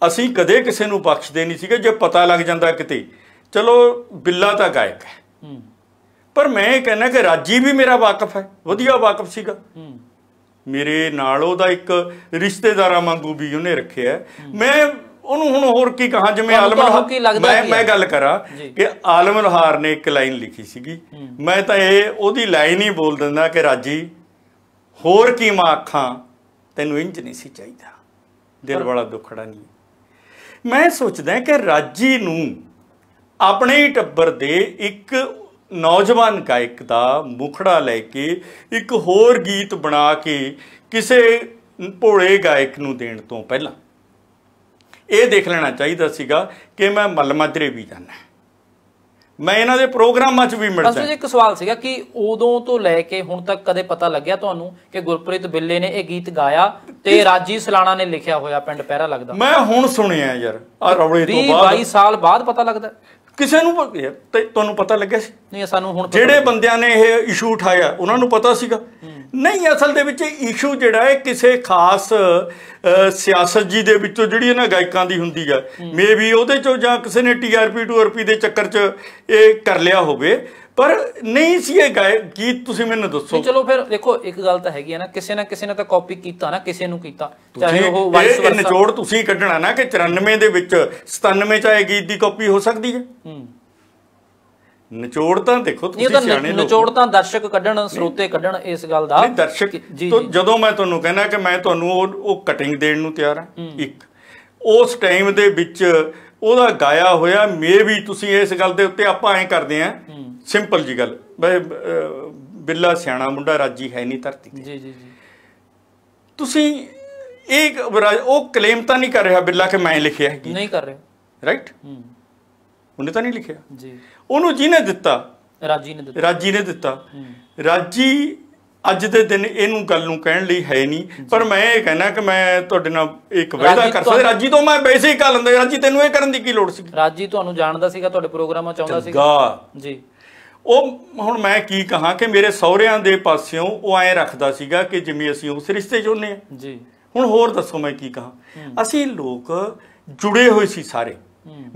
ਅਸੀਂ ਕਦੇ ਕਿਸੇ ਨੂੰ ਬਖਸ਼ਦੇ ਨਹੀਂ ਸੀਗੇ ਜੇ ਪਤਾ ਲੱਗ ਜਾਂਦਾ ਕਿਤੇ ਚਲੋ ਬਿੱਲਾ ਤਾਂ ਗਾਇਕ ਹੈ ਪਰ ਮੈਂ ਇਹ ਕਹਿੰਦਾ ਕਿ ਰਾਜੀ ਵੀ ਮੇਰਾ ਵਾਕਫ ਹੈ ਵਧੀਆ ਵਾਕਫ ਸੀਗਾ ਮੇਰੇ ਨਾਲ ਉਹਦਾ ਇੱਕ ਰਿਸ਼ਤੇਦਾਰਾਂ ਵਾਂਗੂ ਵੀ ਉਹਨੇ ਰੱਖਿਆ ਮੈਂ ਉਹਨੂੰ ਹੁਣ ਹੋਰ ਕੀ ਕਹਾ ਜਿਵੇਂ ਆਲਮ ਮੈਂ ਮੈਂ ਗੱਲ ਕਰਾਂ ਕਿ ਆਲਮ ਲੋਹਾਰ ਨੇ ਇੱਕ ਲਾਈਨ ਲਿਖੀ ਸੀਗੀ ਮੈਂ ਤਾਂ ਇਹ ਉਹਦੀ ਲਾਈਨ ਹੀ ਬੋਲ ਦਿੰਦਾ ਕਿ ਰਾਜੀ ਹੋਰ ਕੀ ਮਾਂ ਅੱਖਾਂ ਤੈਨੂੰ ਇੰਜ ਨਹੀਂ ਸੀ ਚਾਹੀਦਾ ਦਿਲ ਵਾਲਾ ਦੁਖੜਾ ਨਹੀਂ ਮੈਂ ਸੋਚਦਾ ਕਿ ਰਾਜੀ ਨੂੰ ਆਪਣੇ ਹੀ ਟੱਬਰ ਦੇ ਇੱਕ ਨੌਜਵਾਨ ਗਾਇਕ ਦਾ ਮੁਖੜਾ ਲੈ ਕੇ ਇੱਕ ਹੋਰ ਗੀਤ ਬਣਾ ਕੇ ਕਿਸੇ ਭੋਲੇ ਗਾਇਕ ਨੂੰ ਦੇਣ ਤੋਂ ਪਹਿਲਾਂ ਇਹ ਦੇਖ ਲੈਣਾ ਚਾਹੀਦਾ ਸੀਗਾ ਕਿ ਮੈਂ ਮਲਮਦਰੇ ਵੀ ਜਾਣਾ ਮੈਂ ਇਹਨਾਂ ਦੇ ਪ੍ਰੋਗਰਾਮਾਂ 'ਚ ਵੀ ਮਿਲਦਾ ਅਸਲ 'ਚ ਇੱਕ ਸਵਾਲ ਸੀਗਾ ਕਿ ਉਦੋਂ ਤੋਂ ਲੈ ਕੇ ਹੁਣ ਤੱਕ ਕਦੇ ਪਤਾ ਲੱਗਿਆ ਤੁਹਾਨੂੰ ਕਿ ਗੁਰਪ੍ਰੀਤ ਬਿੱਲੇ ਨੇ ਇਹ ਗੀਤ ਗਾਇਆ ਤੇ ਰਾਜੀ ਸਲਾਣਾ ਨੇ ਲਿਖਿਆ ਹੋਇਆ ਪਿੰਡ ਪਹਿਰਾ ਲੱਗਦਾ ਮੈਂ ਹੁਣ ਸੁਣਿਆ ਯਾਰ ਆ ਰੌਲੇ ਤੋਂ ਬਾਅਦ 22 ਸਾਲ ਬਾਅਦ ਪਤਾ ਲੱਗਦਾ ਕਿਸੇ ਨੂੰ ਤੁਹਾਨੂੰ ਪਤਾ ਲੱਗਿਆ ਸੀ ਨਹੀਂ ਸਾਨੂੰ ਹੁਣ ਜਿਹੜੇ ਬੰਦਿਆਂ ਨੇ ਇਹ ਇਸ਼ੂ ਉਠਾਇਆ ਉਹਨਾਂ ਨੂੰ ਪਤਾ ਸੀਗਾ ਨਹੀਂ ਅਸਲ ਦੇ ਵਿੱਚ ਇਸ਼ੂ ਜਿਹੜਾ ਹੈ ਕਿਸੇ ਖਾਸ ਸਿਆਸਤ ਜੀ ਦੇ ਵਿੱਚੋਂ ਜਿਹੜੀ ਇਹਨਾਂ ਗਾਇਕਾਂ ਦੀ ਹੁੰਦੀ ਹੈ ਮੇਬੀ ਉਹਦੇ ਚੋਂ ਜਾਂ ਕਿਸੇ ਨੇ ਟੀਆਰਪੀ ਟੂਆਰਪੀ ਦੇ ਚੱਕਰ 'ਚ ਇਹ ਕਰ ਲਿਆ ਹੋਵੇ ਪਰ ਨਹੀਂ ਸੀ ਇਹ ਗੀਤ ਤੁਸੀਂ ਮੈਨੂੰ ਦੱਸੋ ਚਲੋ ਫਿਰ ਦੇਖੋ ਇੱਕ ਗੱਲ ਤਾਂ ਹੈਗੀ ਹੈ ਨਾ ਕਿਸੇ ਨਾ ਕਿਸੇ ਨੇ ਤਾਂ ਕਾਪੀ ਕੀਤਾ ਨਾ ਕਿਸੇ ਨੂੰ ਕੀਤਾ ਚਾਹੇ ਉਹ ਵਾਈਸ ਵਰਸਾ ਨਿਚੋੜ ਤੁਸੀਂ ਕੱਢਣਾ ਨਾ ਕਿ 94 ਦੇ ਵਿੱਚ 97 ਚ ਆਏ ਗੀਤ ਦੀ ਕਾਪੀ ਹੋ ਸਕਦੀ ਹੈ ਹੂੰ ਨਿਚੋੜ ਤਾਂ ਦੇਖੋ ਤੁਸੀਂ ਸਿਆਣੇ ਲੋਕ ਨਿਚੋੜ ਤਾਂ ਦਰਸ਼ਕ ਕੱਢਣ ਸਰੋਤੇ ਕੱਢਣ ਇਸ ਗੱਲ ਦਾ ਨਹੀਂ ਦਰਸ਼ਕ ਤੋਂ ਜਦੋਂ ਮੈਂ ਤੁਹਾਨੂੰ ਕਹਿੰਦਾ ਕਿ ਮੈਂ ਤੁਹਾਨੂੰ ਉਹ ਕਟਿੰਗ ਦੇਣ ਨੂੰ ਤਿਆਰ ਹਾਂ ਇੱਕ ਉਸ ਟਾਈਮ ਦੇ ਵਿੱਚ ਉਹਦਾ ਗਾਇਆ ਹੋਇਆ ਮੇ ਵੀ ਤੁਸੀਂ ਇਸ ਗੱਲ ਦੇ ਉੱਤੇ ਆਪਾਂ ਐਂ ਕਰਦੇ ਆਂ ਸਿੰਪਲ ਜੀ ਗੱਲ ਬਈ ਬਿੱਲਾ ਸਿਆਣਾ ਮੁੰਡਾ ਰਾਜੀ ਹੈ ਨਹੀਂ ਧਰਤੀ ਤੇ ਜੀ ਜੀ ਜੀ ਤੁਸੀਂ ਇਹ ਉਹ ਕਲੇਮ ਤਾਂ ਨਹੀਂ ਕਰ ਰਿਹਾ ਬਿੱਲਾ ਕਿ ਮੈਂ ਲਿਖਿਆ ਹੈਗੀ ਨਹੀਂ ਕਰ ਰਿਹਾ ਰਾਈਟ ਉਹਨੇ ਤਾਂ ਨਹੀਂ ਲਿਖਿਆ ਜੀ ਉਹਨੂੰ ਜਿਹਨੇ ਦਿੱਤਾ ਰਾਜੀ ਨੇ ਦਿੱਤਾ ਰਾਜੀ ਨੇ ਦਿੱਤਾ ਰਾਜੀ ਅੱਜ ਦੇ ਦਿਨ ਇਹਨੂੰ ਗੱਲ ਨੂੰ ਕਹਿਣ ਲਈ ਹੈ ਨਹੀਂ ਪਰ ਮੈਂ ਇਹ ਕਹਿਣਾ ਕਿ ਮੈਂ ਤੁਹਾਡੇ ਨਾਲ ਇੱਕ ਵਾਅਦਾ ਕਰ ਸਕਦਾ ਰਾਜੀ ਤੋਂ ਮੈਂ ਵੈਸੇ ਹੀ ਕਰ ਲੈਂਦਾ ਰਾਜੀ ਤੈਨੂੰ ਇਹ ਕਰਨ ਦੀ ਕੀ ਲੋੜ ਸੀ ਰਾਜੀ ਤੁਹਾਨੂੰ ਜਾਣਦਾ ਸੀਗਾ ਤੁਹਾਡੇ ਪ੍ਰੋਗਰਾਮਾਂ ਚਾਹੁੰਦਾ ਸੀਗਾ ਜੀ ਉਹ ਹੁਣ ਮੈਂ ਕੀ ਕਹਾ ਕਿ ਮੇਰੇ ਸਹੁਰਿਆਂ ਦੇ ਪਾਸਿਓਂ ਉਹ ਐ ਰੱਖਦਾ ਸੀਗਾ ਕਿ ਜਿਵੇਂ ਅਸੀਂ ਉਸ ਰਿਸ਼ਤੇ ਜੋਨੇ ਆ ਜੀ ਹੁਣ ਹੋਰ ਦੱਸੋ ਮੈਂ ਕੀ ਕਹਾ ਅਸੀਂ ਲੋਕ ਜੁੜੇ ਹੋਏ ਸੀ ਸਾਰੇ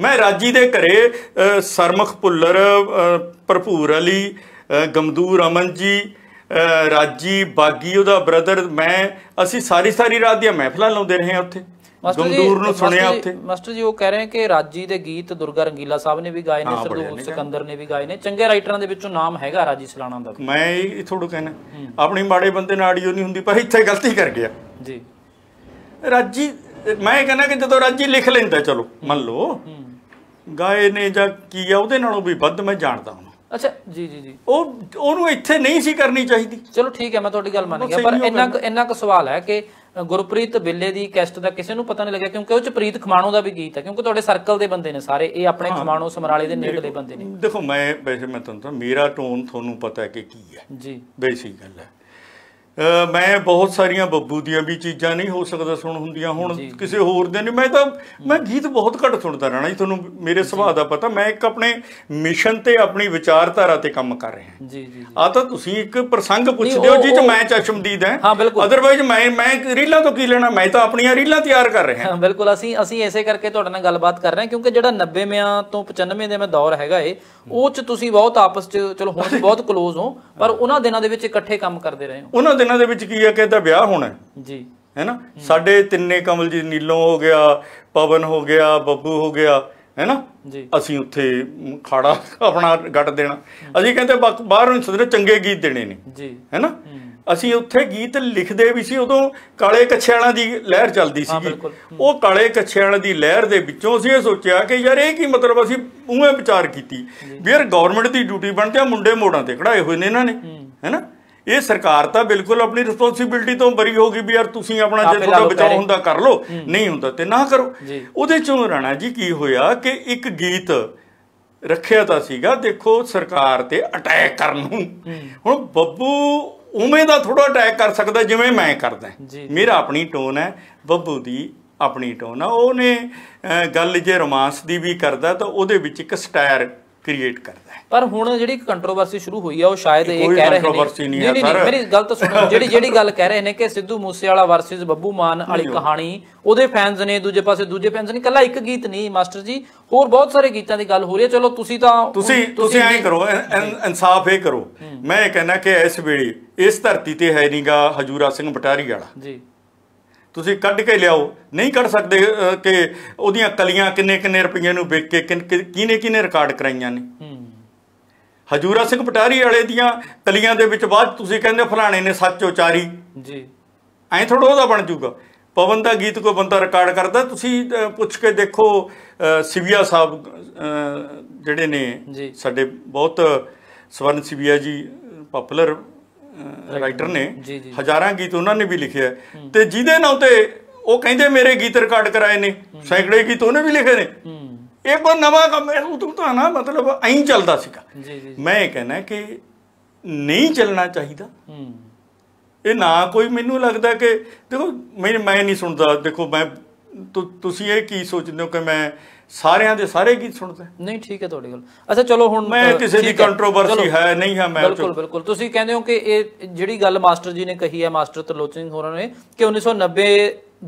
ਮੈਂ ਰਾਜੀ ਦੇ ਘਰੇ ਸਰਮਖ ਪੁੱਲਰ ਭਰਪੂਰ ਅਲੀ ਗਮਦੂਰ ਅਮਨ ਜੀ ਰਾਜੀ ਬਾਗੀ ਉਹਦਾ ਬ੍ਰਦਰ ਮੈਂ ਅਸੀਂ ਸਾਰੀ ਸਾਰੀ ਰਾਤ ਦੀਆਂ ਮਹਿਫਲਾਂ ਲਾਉਂਦੇ ਰਹੇ ਉੱਥੇ ਗੰਦੂਰ ਨੂੰ ਸੁਣਿਆ ਉੱਥੇ ਮਾਸਟਰ ਜੀ ਉਹ ਕਹਿ ਰਹੇ ਕਿ ਰਾਜੀ ਦੇ ਗੀਤ ਦੁਰਗਾ ਰੰਗੀਲਾ ਸਾਹਿਬ ਨੇ ਵੀ ਗਾਏ ਨੇ ਸਰਦੂ ਸਿਕੰਦਰ ਨੇ ਵੀ ਗਾਏ ਨੇ ਚੰਗੇ ਰਾਈਟਰਾਂ ਦੇ ਵਿੱਚੋਂ ਨਾਮ ਹੈਗਾ ਰਾਜੀ ਸਲਾਣਾ ਦਾ ਮੈਂ ਇਹ ਥੋੜੂ ਕਹਿਣਾ ਆਪਣੀ ਮਾੜੇ ਬੰਦੇ ਨਾਲ ਆਡੀਓ ਨਹੀਂ ਹੁੰਦੀ ਪਰ ਇੱਥੇ ਗਲਤੀ ਕਰ ਗਿਆ ਜੀ ਰਾਜੀ ਮੈਂ ਕਹਿੰਦਾ ਕਿ ਜਦੋਂ ਰਾਜੀ ਲਿਖ ਲੈਂਦਾ ਚਲੋ ਮੰਨ ਲਓ ਗਾਏ ਨੇ ਜਾਂ ਕੀ ਆ ਉਹਦੇ ਨਾਲੋਂ ਵੀ ਵੱਧ ਮੈਂ ਜਾਣਦਾ ਅੱਛਾ ਜੀ ਜੀ ਜੀ ਉਹ ਉਹਨੂੰ ਇੱਥੇ ਨਹੀਂ ਸੀ ਕਰਨੀ ਚਾਹੀਦੀ ਚਲੋ ਠੀਕ ਹੈ ਮੈਂ ਤੁਹਾਡੀ ਗੱਲ ਮੰਨ ਗਿਆ ਪਰ ਇੰਨਾ ਇੰਨਾ ਕੁ ਸਵਾਲ ਹੈ ਕਿ ਗੁਰਪ੍ਰੀਤ ਬਿੱਲੇ ਦੀ ਕੈਸਟ ਦਾ ਕਿਸੇ ਨੂੰ ਪਤਾ ਨਹੀਂ ਲੱਗਿਆ ਕਿਉਂਕਿ ਉਹ ਚ ਪ੍ਰੀਤ ਖਮਾਣੋ ਦਾ ਵੀ ਗੀਤ ਹੈ ਕਿਉਂਕਿ ਤੁਹਾਡੇ ਸਰਕਲ ਦੇ ਬੰਦੇ ਨੇ ਸਾਰੇ ਇਹ ਆਪਣੇ ਖਮਾਣੋ ਸਮਰਾਲੇ ਦੇ ਨੇੜਲੇ ਬੰਦੇ ਨੇ ਦੇਖੋ ਮੈਂ ਵੈਸੇ ਮੈਂ ਤੁਹਾਨੂੰ ਮੇਰਾ ਟੋਨ ਤੁਹਾਨੂੰ ਪਤਾ ਹੈ ਕਿ ਕੀ ਹੈ ਜੀ ਬੇਸਿਕ ਗੱਲ ਹੈ ਮੈਂ ਬਹੁਤ ਸਾਰੀਆਂ ਬੱਬੂ ਦੀਆਂ ਵੀ ਚੀਜ਼ਾਂ ਨਹੀਂ ਹੋ ਸਕਦਾ ਸੁਣ ਹੁੰਦੀਆਂ ਹੁਣ ਕਿਸੇ ਹੋਰ ਦੇ ਨਹੀਂ ਮੈਂ ਤਾਂ ਮੈਂ ਗੀਤ ਬਹੁਤ ਘੱਟ ਸੁਣਦਾ ਰਹਿਣਾ ਜੀ ਤੁਹਾਨੂੰ ਮੇਰੇ ਸੁਭਾਅ ਦਾ ਪਤਾ ਮੈਂ ਇੱਕ ਆਪਣੇ ਮਿਸ਼ਨ ਤੇ ਆਪਣੀ ਵਿਚਾਰਧਾਰਾ ਤੇ ਕੰਮ ਕਰ ਰਿਹਾ ਜੀ ਜੀ ਆ ਤਾਂ ਤੁਸੀਂ ਇੱਕ ਪ੍ਰਸੰਗ ਪੁੱਛਦੇ ਹੋ ਜੀ ਤੇ ਮੈਂ ਚਸ਼ਮਦੀਦ ਹਾਂ ਅਦਰਵਾਈਜ਼ ਮੈਂ ਮੈਂ ਰੀਲਾਂ ਤੋਂ ਕੀ ਲੈਣਾ ਮੈਂ ਤਾਂ ਆਪਣੀਆਂ ਰੀਲਾਂ ਤਿਆਰ ਕਰ ਰਿਹਾ ਹਾਂ ਬਿਲਕੁਲ ਅਸੀਂ ਅਸੀਂ ਐਸੇ ਕਰਕੇ ਤੁਹਾਡੇ ਨਾਲ ਗੱਲਬਾਤ ਕਰ ਰਹੇ ਹਾਂ ਕਿਉਂਕਿ ਜਿਹੜਾ 90ਵਿਆਂ ਤੋਂ 95 ਦੇ ਮੈਂ ਦੌਰ ਹੈਗਾ ਏ ਉਹ ਚ ਤੁਸੀਂ ਬਹੁਤ ਆਪਸ ਚ ਚਲੋ ਹੁਣ ਬਹੁਤ ਕਲੋਜ਼ ਹੋ ਪਰ ਉਹਨਾਂ ਦਿਨਾਂ ਦੇ ਵਿੱਚ ਇਕੱਠੇ ਕੰਮ ਕਰਦੇ ਰਹੇ ਹੋ ਉਹਨਾਂ ਇਹਨਾਂ ਦੇ ਵਿੱਚ ਕੀ ਹੈ ਕਿ ਇਹਦਾ ਵਿਆਹ ਹੋਣਾ ਜੀ ਹੈਨਾ ਸਾਡੇ ਤਿੰਨੇ ਜੀ ਨੀਲੋਂ ਹੋ ਗਿਆ ਪਵਨ ਹੋ ਗਿਆ ਬੱਬੂ ਹੋ ਗਿਆ ਹੈਨਾ ਅਸੀਂ ਉੱਥੇ ਖਾੜਾ ਆਪਣਾ ਗੱਟ ਦੇਣਾ ਅਸੀਂ ਕਹਿੰਦੇ ਬਾਹਰੋਂ ਨੂੰ ਚੰਗੇ ਗੀਤ ਦੇਣੇ ਨੇ ਜੀ ਹੈਨਾ ਅਸੀਂ ਉੱਥੇ ਗੀਤ ਲਿਖਦੇ ਵੀ ਸੀ ਉਦੋਂ ਕਾਲੇ ਕੱਛਿਆਲਾਂ ਦੀ ਲਹਿਰ ਚੱਲਦੀ ਸੀ ਉਹ ਕਾਲੇ ਕੱਛਿਆਲਾਂ ਦੀ ਲਹਿਰ ਦੇ ਵਿੱਚੋਂ ਅਸੀਂ ਇਹ ਸੋਚਿਆ ਕਿ ਯਾਰ ਇਹ ਕੀ ਮਤਲਬ ਅਸੀਂ ਉਵੇਂ ਵਿਚਾਰ ਕੀਤੀ ਵੀਰ ਗਵਰਨਮੈਂਟ ਦੀ ਡਿਊਟੀ ਬਣ ਆ ਮੁੰਡੇ ਮੋੜਾਂ ਤੇ ਕਢਾਏ ਹੋਏ ਨੇ ਇਹਨਾਂ ਨੇ ਹੈਨਾ ਇਹ ਸਰਕਾਰ ਤਾਂ ਬਿਲਕੁਲ ਆਪਣੀ ਰਿਸਪੌਂਸਿਬਿਲਟੀ ਤੋਂ ਬਰੀ ਹੋ ਗਈ ਵੀ ਯਾਰ ਤੁਸੀਂ ਆਪਣਾ ਜੇ ਤੁਹਾਡਾ ਬਚਾਅ ਹੁੰਦਾ ਕਰ ਲੋ ਨਹੀਂ ਹੁੰਦਾ ਤੇ ਨਾ ਕਰੋ ਉਹਦੇ ਚੋਂ ਰਾਣਾ ਜੀ ਕੀ ਹੋਇਆ ਕਿ ਇੱਕ ਗੀਤ ਰੱਖਿਆ ਤਾਂ ਸੀਗਾ ਦੇਖੋ ਸਰਕਾਰ ਤੇ ਅਟੈਕ ਕਰਨ ਨੂੰ ਹੁਣ ਬੱਬੂ ਉਵੇਂ ਦਾ ਥੋੜਾ ਅਟੈਕ ਕਰ ਸਕਦਾ ਜਿਵੇਂ ਮੈਂ ਕਰਦਾ ਮੇਰਾ ਆਪਣੀ ਟੋਨ ਹੈ ਬੱਬੂ ਦੀ ਆਪਣੀ ਟੋਨ ਆ ਉਹਨੇ ਗੱਲ ਜੇ ਰੋਮਾਂਸ ਦੀ ਵੀ ਕਰਦਾ ਤਾਂ ਉਹਦੇ ਵਿੱਚ ਇੱਕ ਸਟਾਇਰ ਕ੍ਰੀਏਟ ਕਰਦਾ ਹੈ ਪਰ ਹੁਣ ਜਿਹੜੀ ਕੰਟਰੋਵਰਸੀ ਸ਼ੁਰੂ ਹੋਈ ਆ ਉਹ ਸ਼ਾਇਦ ਇਹ ਕਹਿ ਰਹੇ ਨੇ ਨਹੀਂ ਨਹੀਂ ਮੇਰੀ ਗੱਲ ਤਾਂ ਸੁਣੋ ਜਿਹੜੀ ਜਿਹੜੀ ਗੱਲ ਕਹਿ ਰਹੇ ਨੇ ਕਿ ਸਿੱਧੂ ਮੂਸੇਵਾਲਾ ਵਰਸਸ ਬੱਬੂ ਮਾਨ ਵਾਲੀ ਕਹਾਣੀ ਉਹਦੇ ਫੈਨਸ ਨੇ ਦੂਜੇ ਪਾਸੇ ਦੂਜੇ ਫੈਨਸ ਨੇ ਕੱਲਾ ਇੱਕ ਗੀਤ ਨਹੀਂ ਮਾਸਟਰ ਜੀ ਹੋਰ ਬਹੁਤ ਸਾਰੇ ਗੀਤਾਂ ਦੀ ਗੱਲ ਹੋ ਰਹੀ ਹੈ ਚਲੋ ਤੁਸੀਂ ਤਾਂ ਤੁਸੀਂ ਤੁਸੀਂ ਐਂ ਕਰੋ ਇਨਸਾਫ ਇਹ ਕਰੋ ਮੈਂ ਇਹ ਕਹਿਣਾ ਕਿ ਇਸ ਵੇਲੇ ਇਸ ਧਰਤੀ ਤੇ ਹੈ ਨਹੀਂਗਾ ਹਜੂਰਾ ਸਿੰਘ ਬਟਾਰੀ ਵਾਲਾ ਜੀ ਤੁਸੀਂ ਕੱਢ ਕੇ ਲਿਆਓ ਨਹੀਂ ਕੱਢ ਸਕਦੇ ਕਿ ਉਹਦੀਆਂ ਕਲੀਆਂ ਕਿੰਨੇ ਕਿੰਨੇ ਰੁਪਈਏ ਨੂੰ ਵੇਚ ਕੇ ਕਿਹਨੇ ਕਿਹਨੇ ਰਿਕਾਰਡ ਕਰਾਈਆਂ ਨੇ ਹਜੂਰਾ ਸਿੰਘ ਪਟਾਰੀ ਵਾਲੇ ਦੀਆਂ ਕਲੀਆਂ ਦੇ ਵਿੱਚ ਬਾਅਦ ਤੁਸੀਂ ਕਹਿੰਦੇ ਫਲਾਣੇ ਨੇ ਸੱਚ ਉਚਾਰੀ ਜੀ ਐਂ ਥੋੜਾ ਉਹਦਾ ਬਣ ਜਾਊਗਾ ਪਵਨ ਦਾ ਗੀਤ ਕੋਈ ਬੰਦਾ ਰਿਕਾਰਡ ਕਰਦਾ ਤੁਸੀਂ ਪੁੱਛ ਕੇ ਦੇਖੋ ਸਿਵਿਆ ਸਾਹਿਬ ਜਿਹੜੇ ਨੇ ਸਾਡੇ ਬਹੁਤ ਸਵਰਨ ਸਿਵਿਆ ਜੀ ਪਪੂਲਰ ਰਾਈਟਰ ਨੇ ਹਜ਼ਾਰਾਂ ਗੀਤ ਉਹਨਾਂ ਨੇ ਵੀ ਲਿਖਿਆ ਤੇ ਜਿਹਦੇ ਨਾਂ ਤੇ ਉਹ ਕਹਿੰਦੇ ਮੇਰੇ ਗੀਤ ਰਿਕਾਰਡ ਕਰਾਏ ਨੇ ਸੈਂਕੜੇ ਗੀਤ ਉਹਨੇ ਵੀ ਲਿਖੇ ਨੇ ਇਹ ਕੋ ਨਵਾਂ ਕੰਮ ਹੈ ਉਹ ਤਾਂ ਨਾ ਮਤਲਬ ਐਂ ਚੱਲਦਾ ਸੀਗਾ ਮੈਂ ਇਹ ਕਹਿਣਾ ਕਿ ਨਹੀਂ ਚੱਲਣਾ ਚਾਹੀਦਾ ਇਹ ਨਾ ਕੋਈ ਮੈਨੂੰ ਲੱਗਦਾ ਕਿ ਦੇਖੋ ਮੈਂ ਮੈਂ ਨਹੀਂ ਸੁਣਦਾ ਦੇਖੋ ਮੈਂ ਤੁਸੀਂ ਇਹ ਕੀ ਸੋਚਦੇ ਹੋ ਕਿ ਮੈਂ ਸਾਰਿਆਂ ਦੇ ਸਾਰੇ ਗੀਤ ਸੁਣਦਾ ਨਹੀਂ ਠੀਕ ਹੈ ਤੁਹਾਡੀ ਗੱਲ ਅੱਛਾ ਚਲੋ ਹੁਣ ਮੈਂ ਕਿਸੇ ਦੀ ਕੰਟਰੋਵਰਸੀ ਹੈ ਨਹੀਂ ਹੈ ਮੈਂ ਬਿਲਕੁਲ ਬਿਲਕੁਲ ਤੁਸੀਂ ਕਹਿੰਦੇ ਹੋ ਕਿ ਇਹ ਜਿਹੜੀ ਗੱਲ ਮਾਸਟਰ ਜੀ ਨੇ ਕਹੀ ਹੈ ਮਾਸਟਰ ਤਰਲੋਚਨ ਸਿੰਘ ਹੋਰਾਂ ਨੇ ਕਿ 1990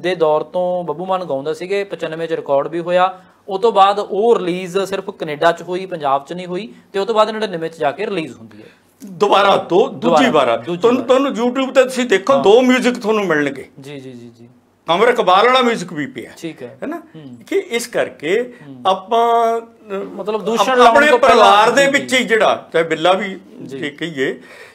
ਦੇ ਦੌਰ ਤੋਂ ਬੱਬੂ ਮਾਨ ਗਾਉਂਦਾ ਸੀਗੇ 95 ਚ ਰਿਕਾਰਡ ਵੀ ਹੋਇਆ ਉਸ ਤੋਂ ਬਾਅਦ ਉਹ ਰਿਲੀਜ਼ ਸਿਰਫ ਕੈਨੇਡਾ ਚ ਹੋਈ ਪੰਜਾਬ ਚ ਨਹੀਂ ਹੋਈ ਤੇ ਉਸ ਤੋਂ ਬਾਅਦ 99 ਚ ਜਾ ਕੇ ਰਿਲੀਜ਼ ਹੁੰਦੀ ਹੈ ਦੁਬਾਰਾ ਤੋਂ ਦੂਜੀ ਵਾਰ ਤੁਹਾਨੂੰ ਤੁਹਾਨੂੰ YouTube ਤੇ ਤੁਸੀਂ ਦੇਖੋ ਦੋ 뮤직 ਤੁਹਾਨੂੰ ਮਿਲਣਗੇ ਜੀ ਜੀ ਜੀ ਜੀ ਅਮਰ ਇਕਬਾਲ ਵਾਲਾ 뮤직 ਵੀ ਪਿਆ ਠੀਕ ਹੈ ਹੈਨਾ ਕਿ ਇਸ ਕਰਕੇ ਆਪਾਂ ਮਤਲਬ ਦੂਸ਼ਣ ਲਾਉਣ ਤੋਂ ਪਰਿਵਾਰ ਦੇ ਵਿੱਚ ਹੀ ਜਿਹੜਾ ਚਾਹੇ ਬਿੱਲਾ ਵੀ ਠੀਕ ਕਹੀਏ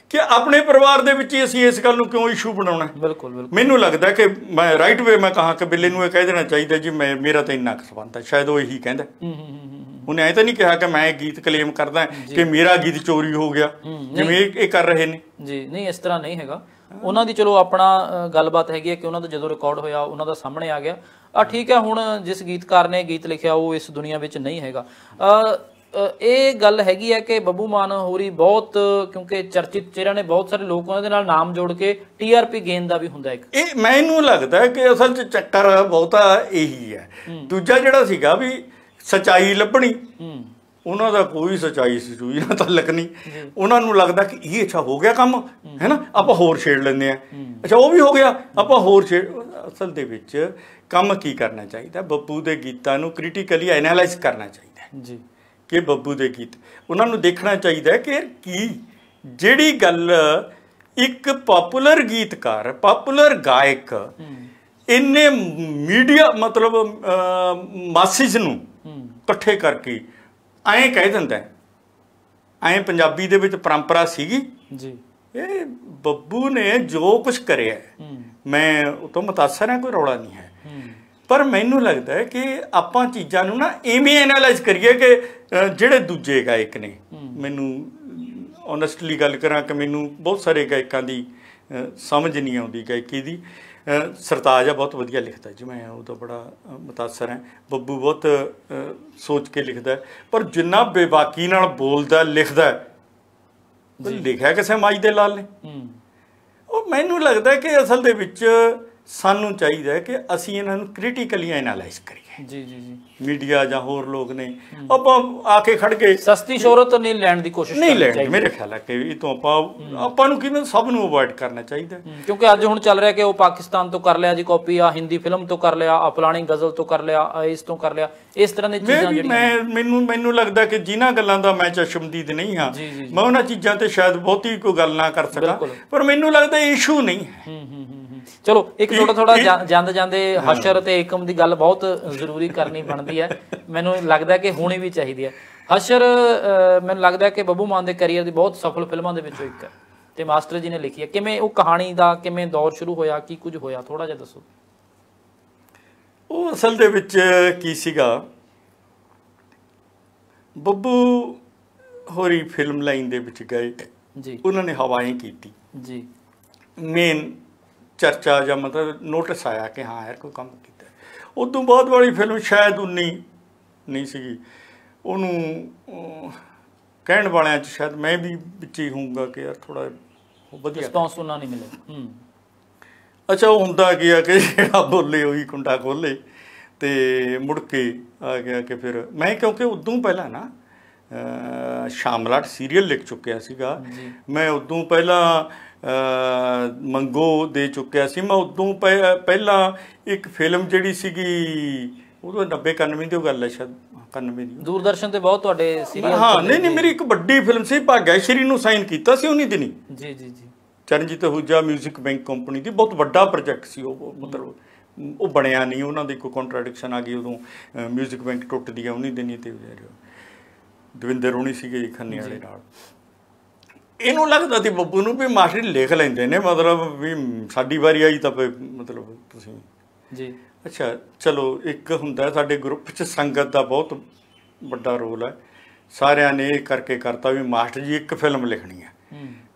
ਕਿ ਆਪਣੇ ਪਰਿਵਾਰ ਦੇ ਵਿੱਚ ਹੀ ਅਸੀਂ ਇਸ ਗੱਲ ਨੂੰ ਕਿਉਂ ਇਸ਼ੂ ਬਣਾਉਣਾ ਬਿਲਕੁਲ ਬਿਲਕੁਲ ਮੈਨੂੰ ਲੱਗਦਾ ਕਿ ਮੈਂ ਰਾਈਟ ਵੇ ਮੈਂ ਕਹਾ ਕਿ ਬਿੱਲੇ ਨੂੰ ਇਹ ਕਹਿ ਦੇਣਾ ਚਾਹੀਦਾ ਜੀ ਮੈਂ ਮੇਰਾ ਤਾਂ ਇੰਨਾ ਖਸਬੰਦ ਹੈ ਸ਼ਾਇਦ ਉਹ ਇਹੀ ਕਹਿੰਦਾ ਉਹਨੇ ਐ ਤਾਂ ਨਹੀਂ ਕਿਹਾ ਕਿ ਮੈਂ ਇਹ ਗੀਤ ਕਲੇਮ ਕਰਦਾ ਕਿ ਮੇਰਾ ਗੀਤ ਚੋਰੀ ਹੋ ਗਿਆ ਜਿਵੇਂ ਇਹ ਕਰ ਰਹੇ ਨੇ ਜੀ ਨਹੀਂ ਇਸ ਤਰ੍ਹਾਂ ਨਹੀਂ ਹੈਗਾ ਉਹਨਾਂ ਦੀ ਚਲੋ ਆਪਣਾ ਗੱਲਬਾਤ ਹੈਗੀ ਹੈ ਕਿ ਉਹਨਾਂ ਦਾ ਜਦੋਂ ਰਿਕਾਰਡ ਹੋਇਆ ਉਹਨਾਂ ਦਾ ਸਾਹਮਣੇ ਆ ਗਿਆ ਆ ਠੀਕ ਹੈ ਹੁਣ ਜਿਸ ਗੀਤਕਾਰ ਨੇ ਗੀਤ ਲਿਖਿਆ ਉਹ ਇਸ ਦੁਨੀਆ ਵਿੱਚ ਨਹੀਂ ਹੈਗਾ ਇਹ ਗੱਲ ਹੈਗੀ ਹੈ ਕਿ ਬੱਬੂ ਮਾਨ ਹੋਰੀ ਬਹੁਤ ਕਿਉਂਕਿ ਚਰਚਿਤ ਚਿਹਰਾ ਨੇ ਬਹੁਤ ਸਾਰੇ ਲੋਕ ਦੇ ਨਾਲ ਨਾਮ ਜੋੜ ਕੇ ਟੀਆਰਪੀ ਗੇਨ ਦਾ ਵੀ ਹੁੰਦਾ ਇੱਕ ਇਹ ਮੈਨੂੰ ਲੱਗਦਾ ਕਿ ਅਸਲ 'ਚ ਚੱਕਰ ਬਹੁਤਾ ਇਹੀ ਹੈ ਦੂਜਾ ਜਿਹੜਾ ਸੀਗਾ ਵੀ ਸਚਾਈ ਲੱਭਣੀ ਉਹਨਾਂ ਦਾ ਕੋਈ ਸਚਾਈ ਜੂਈ ਨਾਲ ਤਲਕ ਨਹੀਂ ਉਹਨਾਂ ਨੂੰ ਲੱਗਦਾ ਕਿ ਇਹ ਅੱਛਾ ਹੋ ਗਿਆ ਕੰਮ ਹੈ ਨਾ ਆਪਾਂ ਹੋਰ ਛੇੜ ਲੈਂਦੇ ਆ ਅੱਛਾ ਉਹ ਵੀ ਹੋ ਗਿਆ ਆਪਾਂ ਹੋਰ ਛੇੜ ਅਸਲ ਦੇ ਵਿੱਚ ਕੰਮ ਕੀ ਕਰਨਾ ਚਾਹੀਦਾ ਬੱਬੂ ਦੇ ਗੀਤਾਂ ਨੂੰ ਕ੍ਰਿਟੀਕਲੀ ਐਨਾਲਾਈਜ਼ ਕਰਨਾ ਚਾਹੀਦਾ ਜੀ ਕਿ ਬੱਬੂ ਦੇ ਗੀਤ ਉਹਨਾਂ ਨੂੰ ਦੇਖਣਾ ਚਾਹੀਦਾ ਕਿ ਕੀ ਜਿਹੜੀ ਗੱਲ ਇੱਕ ਪਪੂਲਰ ਗੀਤਕਾਰ ਪਪੂਲਰ ਗਾਇਕ ਇੰਨੇ ਮੀਡੀਆ ਮਤਲਬ ਮਾਸਿਸ ਨੂੰ ਇਕੱਠੇ ਕਰਕੇ ਐਂ ਕਹਿ ਦਿੰਦਾ ਐਂ ਪੰਜਾਬੀ ਦੇ ਵਿੱਚ ਪਰੰਪਰਾ ਸੀਗੀ ਜੀ ਇਹ ਬੱਬੂ ਨੇ ਜੋ ਕੁਝ ਕਰਿਆ ਮੈਂ ਉਹ ਤੋਂ متاثر ਹਾਂ ਕੋਈ ਰੌਲਾ ਨਹੀਂ ਹੈ ਪਰ ਮੈਨੂੰ ਲੱਗਦਾ ਹੈ ਕਿ ਆਪਾਂ ਚੀਜ਼ਾਂ ਨੂੰ ਨਾ ਐਵੇਂ ਐਨਾਲਾਈਜ਼ ਕਰੀਏ ਕਿ ਜਿਹੜੇ ਦੂਜੇ ਗਾਇਕ ਨੇ ਮੈਨੂੰ ਓਨੈਸਟਲੀ ਗੱਲ ਕਰਾਂ ਕਿ ਮੈਨੂੰ ਬਹੁਤ ਸਾਰੇ ਗਾਇਕਾਂ ਦੀ ਸਮਝ ਨਹੀਂ ਆਉਂਦੀ ਗਾਇਕੀ ਦੀ ਸਰਤਾਜ ਆ ਬਹੁਤ ਵਧੀਆ ਲਿਖਦਾ ਜਿਵੇਂ ਉਹ ਤਾਂ ਬੜਾ متاثر ਹੈ ਬੱਬੂ ਬਹੁਤ ਸੋਚ ਕੇ ਲਿਖਦਾ ਪਰ ਜਿੰਨਾ ਬੇਬਾਕੀ ਨਾਲ ਬੋਲਦਾ ਲਿਖਦਾ ਜੀ ਲਿਖਿਆ ਕਿਸੇ ਮਾਈ ਦੇ ਲਾਲ ਨੇ ਉਹ ਮੈਨੂੰ ਲੱਗਦਾ ਕਿ ਅਸਲ ਦੇ ਵਿੱਚ ਸਾਨੂੰ ਚਾਹੀਦਾ ਕਿ ਅਸੀਂ ਇਹਨਾਂ ਨੂੰ ਕ੍ਰਿਟੀਕਲੀ ਐਨਾਲਾਈਜ਼ ਕਰੀਏ ਜੀ ਜੀ ਜੀ ਮੀਡੀਆ ਜਾਂ ਹੋਰ ਲੋਕ ਨੇ ਆਪਾਂ ਆ ਕੇ ਖੜ ਗਏ ਸਸਤੀ ਸ਼ੋਹਰਤ ਨਹੀਂ ਲੈਣ ਦੀ ਕੋਸ਼ਿਸ਼ ਨਹੀਂ ਲੈਣ ਮੇਰੇ ਖਿਆਲ ਹੈ ਕਿ ਇਹ ਤੋਂ ਆਪਾਂ ਆਪਾਂ ਨੂੰ ਕਿਵੇਂ ਸਭ ਨੂੰ ਅਵੋਇਡ ਕਰਨਾ ਚਾਹੀਦਾ ਕਿਉਂਕਿ ਅੱਜ ਹੁਣ ਚੱਲ ਰਿਹਾ ਕਿ ਉਹ ਪਾਕਿਸਤਾਨ ਤੋਂ ਕਰ ਲਿਆ ਜੀ ਕਾਪੀ ਆ ਹਿੰਦੀ ਫਿਲਮ ਤੋਂ ਕਰ ਲਿਆ ਆ ਫਲਾਣੀ ਗਜ਼ਲ ਤੋਂ ਕਰ ਲਿਆ ਆ ਇਸ ਤੋਂ ਕਰ ਲਿਆ ਇਸ ਤਰ੍ਹਾਂ ਦੀਆਂ ਚੀਜ਼ਾਂ ਜਿਹੜੀਆਂ ਮੈਨੂੰ ਮੈਨੂੰ ਲੱਗਦਾ ਕਿ ਜਿਨ੍ਹਾਂ ਗੱਲਾਂ ਦਾ ਮੈਂ ਚਸ਼ਮਦੀਦ ਨਹੀਂ ਹਾਂ ਮੈਂ ਉਹਨਾਂ ਚੀਜ਼ਾਂ ਤੇ ਸ਼ਾਇਦ ਬਹੁਤੀ ਕੋਈ ਗੱਲ ਨਾ ਕਰ ਸਕਾਂ ਪਰ ਮੈਨੂੰ ਲੱਗਦਾ ਇਸ਼ੂ ਨਹੀਂ ਹੈ ਚਲੋ ਇੱਕ ਥੋੜਾ ਥੋੜਾ ਜਾਂਦੇ ਜਾਂਦੇ ਹਸ਼ਰ ਤੇ ਏਕਮ ਦੀ ਗੱਲ ਬਹੁਤ ਜ਼ਰੂਰੀ ਕਰਨੀ ਬਣਦੀ ਚਾਹੀਦੀ ਆ ਮੈਨੂੰ ਲੱਗਦਾ ਕਿ ਹੋਣੀ ਵੀ ਚਾਹੀਦੀ ਆ ਹਸ਼ਰ ਮੈਨੂੰ ਲੱਗਦਾ ਕਿ ਬੱਬੂ ਮਾਨ ਦੇ ਕੈਰੀਅਰ ਦੀ ਬਹੁਤ ਸਫਲ ਫਿਲਮਾਂ ਦੇ ਵਿੱਚੋਂ ਇੱਕ ਹੈ ਤੇ ਮਾਸਟਰ ਜੀ ਨੇ ਲਿਖੀ ਹੈ ਕਿਵੇਂ ਉਹ ਕਹਾਣੀ ਦਾ ਕਿਵੇਂ ਦੌਰ ਸ਼ੁਰੂ ਹੋਇਆ ਕੀ ਕੁਝ ਹੋਇਆ ਥੋੜਾ ਜਿਹਾ ਦੱਸੋ ਉਹ ਅਸਲ ਦੇ ਵਿੱਚ ਕੀ ਸੀਗਾ ਬੱਬੂ ਹੋਰੀ ਫਿਲਮ ਲਾਈਨ ਦੇ ਵਿੱਚ ਗਏ ਜੀ ਉਹਨਾਂ ਨੇ ਹਵਾਏਂ ਕੀਤੀ ਜੀ ਮੇਨ ਚਰਚਾ ਜਾਂ ਮਤਲਬ ਨੋਟਿਸ ਆਇਆ ਕਿ ਹਾਂ ਯਾਰ ਕੋਈ ਕੰਮ ਉਸ ਤੋਂ ਬਾਅਦ ਵਾਲੀ ਫਿਲਮ ਸ਼ਾਇਦ ਉਨੀ ਨਹੀਂ ਸੀਗੀ ਉਹਨੂੰ ਕਹਿਣ ਵਾਲਿਆਂ 'ਚ ਸ਼ਾਇਦ ਮੈਂ ਵੀ ਵਿੱਚ ਹੀ ਹੋਊਗਾ ਕਿ ਯਾਰ ਥੋੜਾ ਵਧੀਆ ਰਿਸਪੌਂਸ ਉਹਨਾਂ ਨਹੀਂ ਮਿਲੇ ਹੂੰ ਅੱਛਾ ਉਹ ਹੁੰਦਾ ਕੀ ਆ ਕਿ ਜਿਹੜਾ ਬੋਲੇ ਉਹੀ ਕੁੰਡਾ ਖੋਲੇ ਤੇ ਮੁੜ ਕੇ ਆ ਗਿਆ ਕਿ ਫਿਰ ਮੈਂ ਕਿਉਂਕਿ ਉਦੋਂ ਪਹਿਲਾਂ ਨਾ ਸ਼ਾਮਲਾਟ ਸੀਰੀਅਲ ਲਿਖ ਚੁੱਕਿਆ ਸੀਗਾ ਮੈਂ ਉਦੋਂ ਪਹਿਲਾਂ ਮੰਗੋ ਦੇ ਚੁੱਕਿਆ ਸੀ ਮੈਂ ਉਦੋਂ ਪਹਿਲਾਂ ਇੱਕ ਫਿਲਮ ਜਿਹੜੀ ਸੀਗੀ ਉਦੋਂ 90 91 ਦੀ ਗੱਲ ਹੈ ਸ਼ਾਇਦ 91 ਦੀ ਦੂਰਦਰਸ਼ਨ ਤੇ ਬਹੁਤ ਤੁਹਾਡੇ ਸੀਰੀਅਲ ਹਾਂ ਨਹੀਂ ਨਹੀਂ ਮੇਰੀ ਇੱਕ ਵੱਡੀ ਫਿਲਮ ਸੀ ਸ਼੍ਰੀ ਨੂੰ ਸਾਈਨ ਕੀਤਾ ਸੀ ਉਹਨੀ ਦਿਨੀ ਜੀ ਜੀ ਜੀ ਚਰਨਜੀਤ ਹੁਜਾ 뮤직 ਬੈਂਕ ਕੰਪਨੀ ਦੀ ਬਹੁਤ ਵੱਡਾ ਪ੍ਰੋਜੈਕਟ ਸੀ ਉਹ ਮਤਲਬ ਉਹ ਬਣਿਆ ਨਹੀਂ ਉਹਨਾਂ ਦੀ ਕੋਈ ਕੰਟਰਡਿਕਸ਼ਨ ਆ ਗਈ ਉਦੋਂ 뮤직 ਬੈਂਕ ਟੁੱਟ ਗਿਆ ਉਹਨੀ ਦਿਨੀ ਤੇ ਦਵਿੰਦਰ ਹੁਣੀ ਸੀਗੇ ਖੰਨੇ ਵਾਲੇ ਨਾਲ ਇਹਨੂੰ ਲੱਗਦਾ ਸੀ ਬੱਬੂ ਨੂੰ ਵੀ ਮਾਸਟਰ ਲਿਖ ਲੈਂਦੇ ਨੇ ਮਤਲਬ ਵੀ ਸਾਡੀ ਵਾਰੀ ਆਈ ਤਾਂ ਮਤਲਬ ਤੁਸੀਂ ਜੀ ਅੱਛਾ ਚਲੋ ਇੱਕ ਹੁੰਦਾ ਸਾਡੇ ਗਰੁੱਪ 'ਚ ਸੰਗਤ ਦਾ ਬਹੁਤ ਵੱਡਾ ਰੋਲ ਹੈ ਸਾਰਿਆਂ ਨੇ ਇਹ ਕਰਕੇ ਕਰਤਾ ਵੀ ਮਾਸਟਰ ਜੀ ਇੱਕ ਫਿਲਮ ਲਿਖਣੀ ਹੈ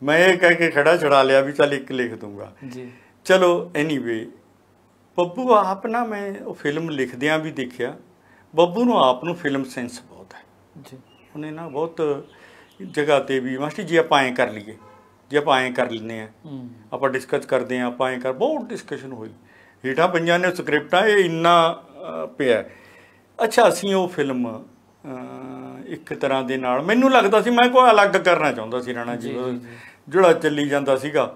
ਮੈਂ ਇਹ ਕਹਿ ਕੇ ਖੜਾ ਛੜਾ ਲਿਆ ਵੀ ਚੱਲ ਇੱਕ ਲਿਖ ਦੂੰਗਾ ਜੀ ਚਲੋ ਐਨੀਵੇ ਬੱਬੂ ਆਪ ਨਾ ਮੈਂ ਉਹ ਫਿਲਮ ਲਿਖਦਿਆਂ ਵੀ ਦੇਖਿਆ ਬੱਬੂ ਨੂੰ ਆਪ ਨੂੰ ਫਿਲਮ ਸੈਂਸ ਬਹੁਤ ਹੈ ਜੀ ਉਹਨੇ ਨਾ ਬਹੁਤ ਜਗ੍ਹਾ ਤੇ ਵੀ ਮਾਸਟਰ ਜੀ ਆਪਾਂ ਐਂ ਕਰ ਲਈਏ ਜੇ ਆਪਾਂ ਐਂ ਕਰ ਲੈਨੇ ਆ ਆਪਾਂ ਡਿਸਕਸ ਕਰਦੇ ਆ ਆਪਾਂ ਐਂ ਕਰ ਬਹੁਤ ਡਿਸਕਸ਼ਨ ਹੋਈ ਹੀਟਾ ਪੰਜਾਂ ਨੇ ਸਕ੍ਰਿਪਟਾਂ ਇਹ ਇੰਨਾ ਪਿਆ ਅੱਛਾ ਅਸੀਂ ਉਹ ਫਿਲਮ ਇੱਕ ਤਰ੍ਹਾਂ ਦੇ ਨਾਲ ਮੈਨੂੰ ਲੱਗਦਾ ਸੀ ਮੈਂ ਕੋਈ ਅਲੱਗ ਕਰਨਾ ਚਾਹੁੰਦਾ ਸੀ ਰਾਣਾ ਜੀ ਜਿਹੜਾ ਚੱਲੀ ਜਾਂਦਾ ਸੀਗਾ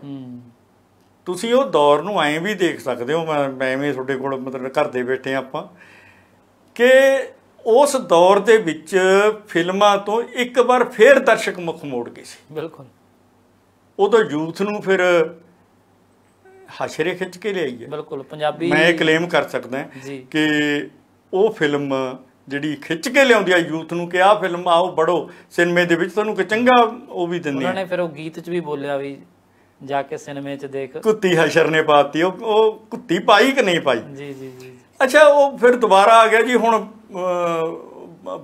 ਤੁਸੀਂ ਉਹ ਦੌਰ ਨੂੰ ਐਂ ਵੀ ਦੇਖ ਸਕਦੇ ਹੋ ਮੈਂ ਐਵੇਂ ਤੁਹਾਡੇ ਕੋਲ ਮਤਲਬ ਘਰ ਦੇ ਬੈਠੇ ਆਪਾਂ ਕਿ ਉਸ ਦੌਰ ਦੇ ਵਿੱਚ ਫਿਲਮਾਂ ਤੋਂ ਇੱਕ ਵਾਰ ਫੇਰ ਦਰਸ਼ਕ ਮੁਖ ਮੋੜ ਗਏ ਸੀ ਬਿਲਕੁਲ ਉਦੋਂ ਯੂਥ ਨੂੰ ਫਿਰ ਹਸ਼ਰੇ ਖਿੱਚ ਕੇ ਲਈ ਹੈ ਬਿਲਕੁਲ ਪੰਜਾਬੀ ਮੈਂ ਇਹ ਕਲੇਮ ਕਰ ਸਕਦਾ ਕਿ ਉਹ ਫਿਲਮ ਜਿਹੜੀ ਖਿੱਚ ਕੇ ਲਿਆਉਂਦੀ ਆ ਯੂਥ ਨੂੰ ਕਿ ਆਹ ਫਿਲਮ ਆਓ ਬੜੋ ਸਿਨੇਮੇ ਦੇ ਵਿੱਚ ਤੁਹਾਨੂੰ ਕਿ ਚੰਗਾ ਉਹ ਵੀ ਦਿੰਦੀ ਉਹਨਾਂ ਨੇ ਫਿਰ ਉਹ ਗੀਤ 'ਚ ਵੀ ਬੋਲਿਆ ਵੀ ਜਾ ਕੇ ਸਿਨੇਮੇ 'ਚ ਦੇਖ ਕੁੱਤੀ ਹਸ਼ਰ ਨੇ ਪਾਤੀ ਉਹ ਕੁੱਤੀ ਪਾਈ ਕਿ ਨਹੀਂ ਪਾਈ ਜੀ ਜੀ ਜੀ ਅੱਛਾ ਉਹ ਫਿਰ ਦੁਬਾਰਾ ਆ ਗਿਆ ਜੀ ਹੁਣ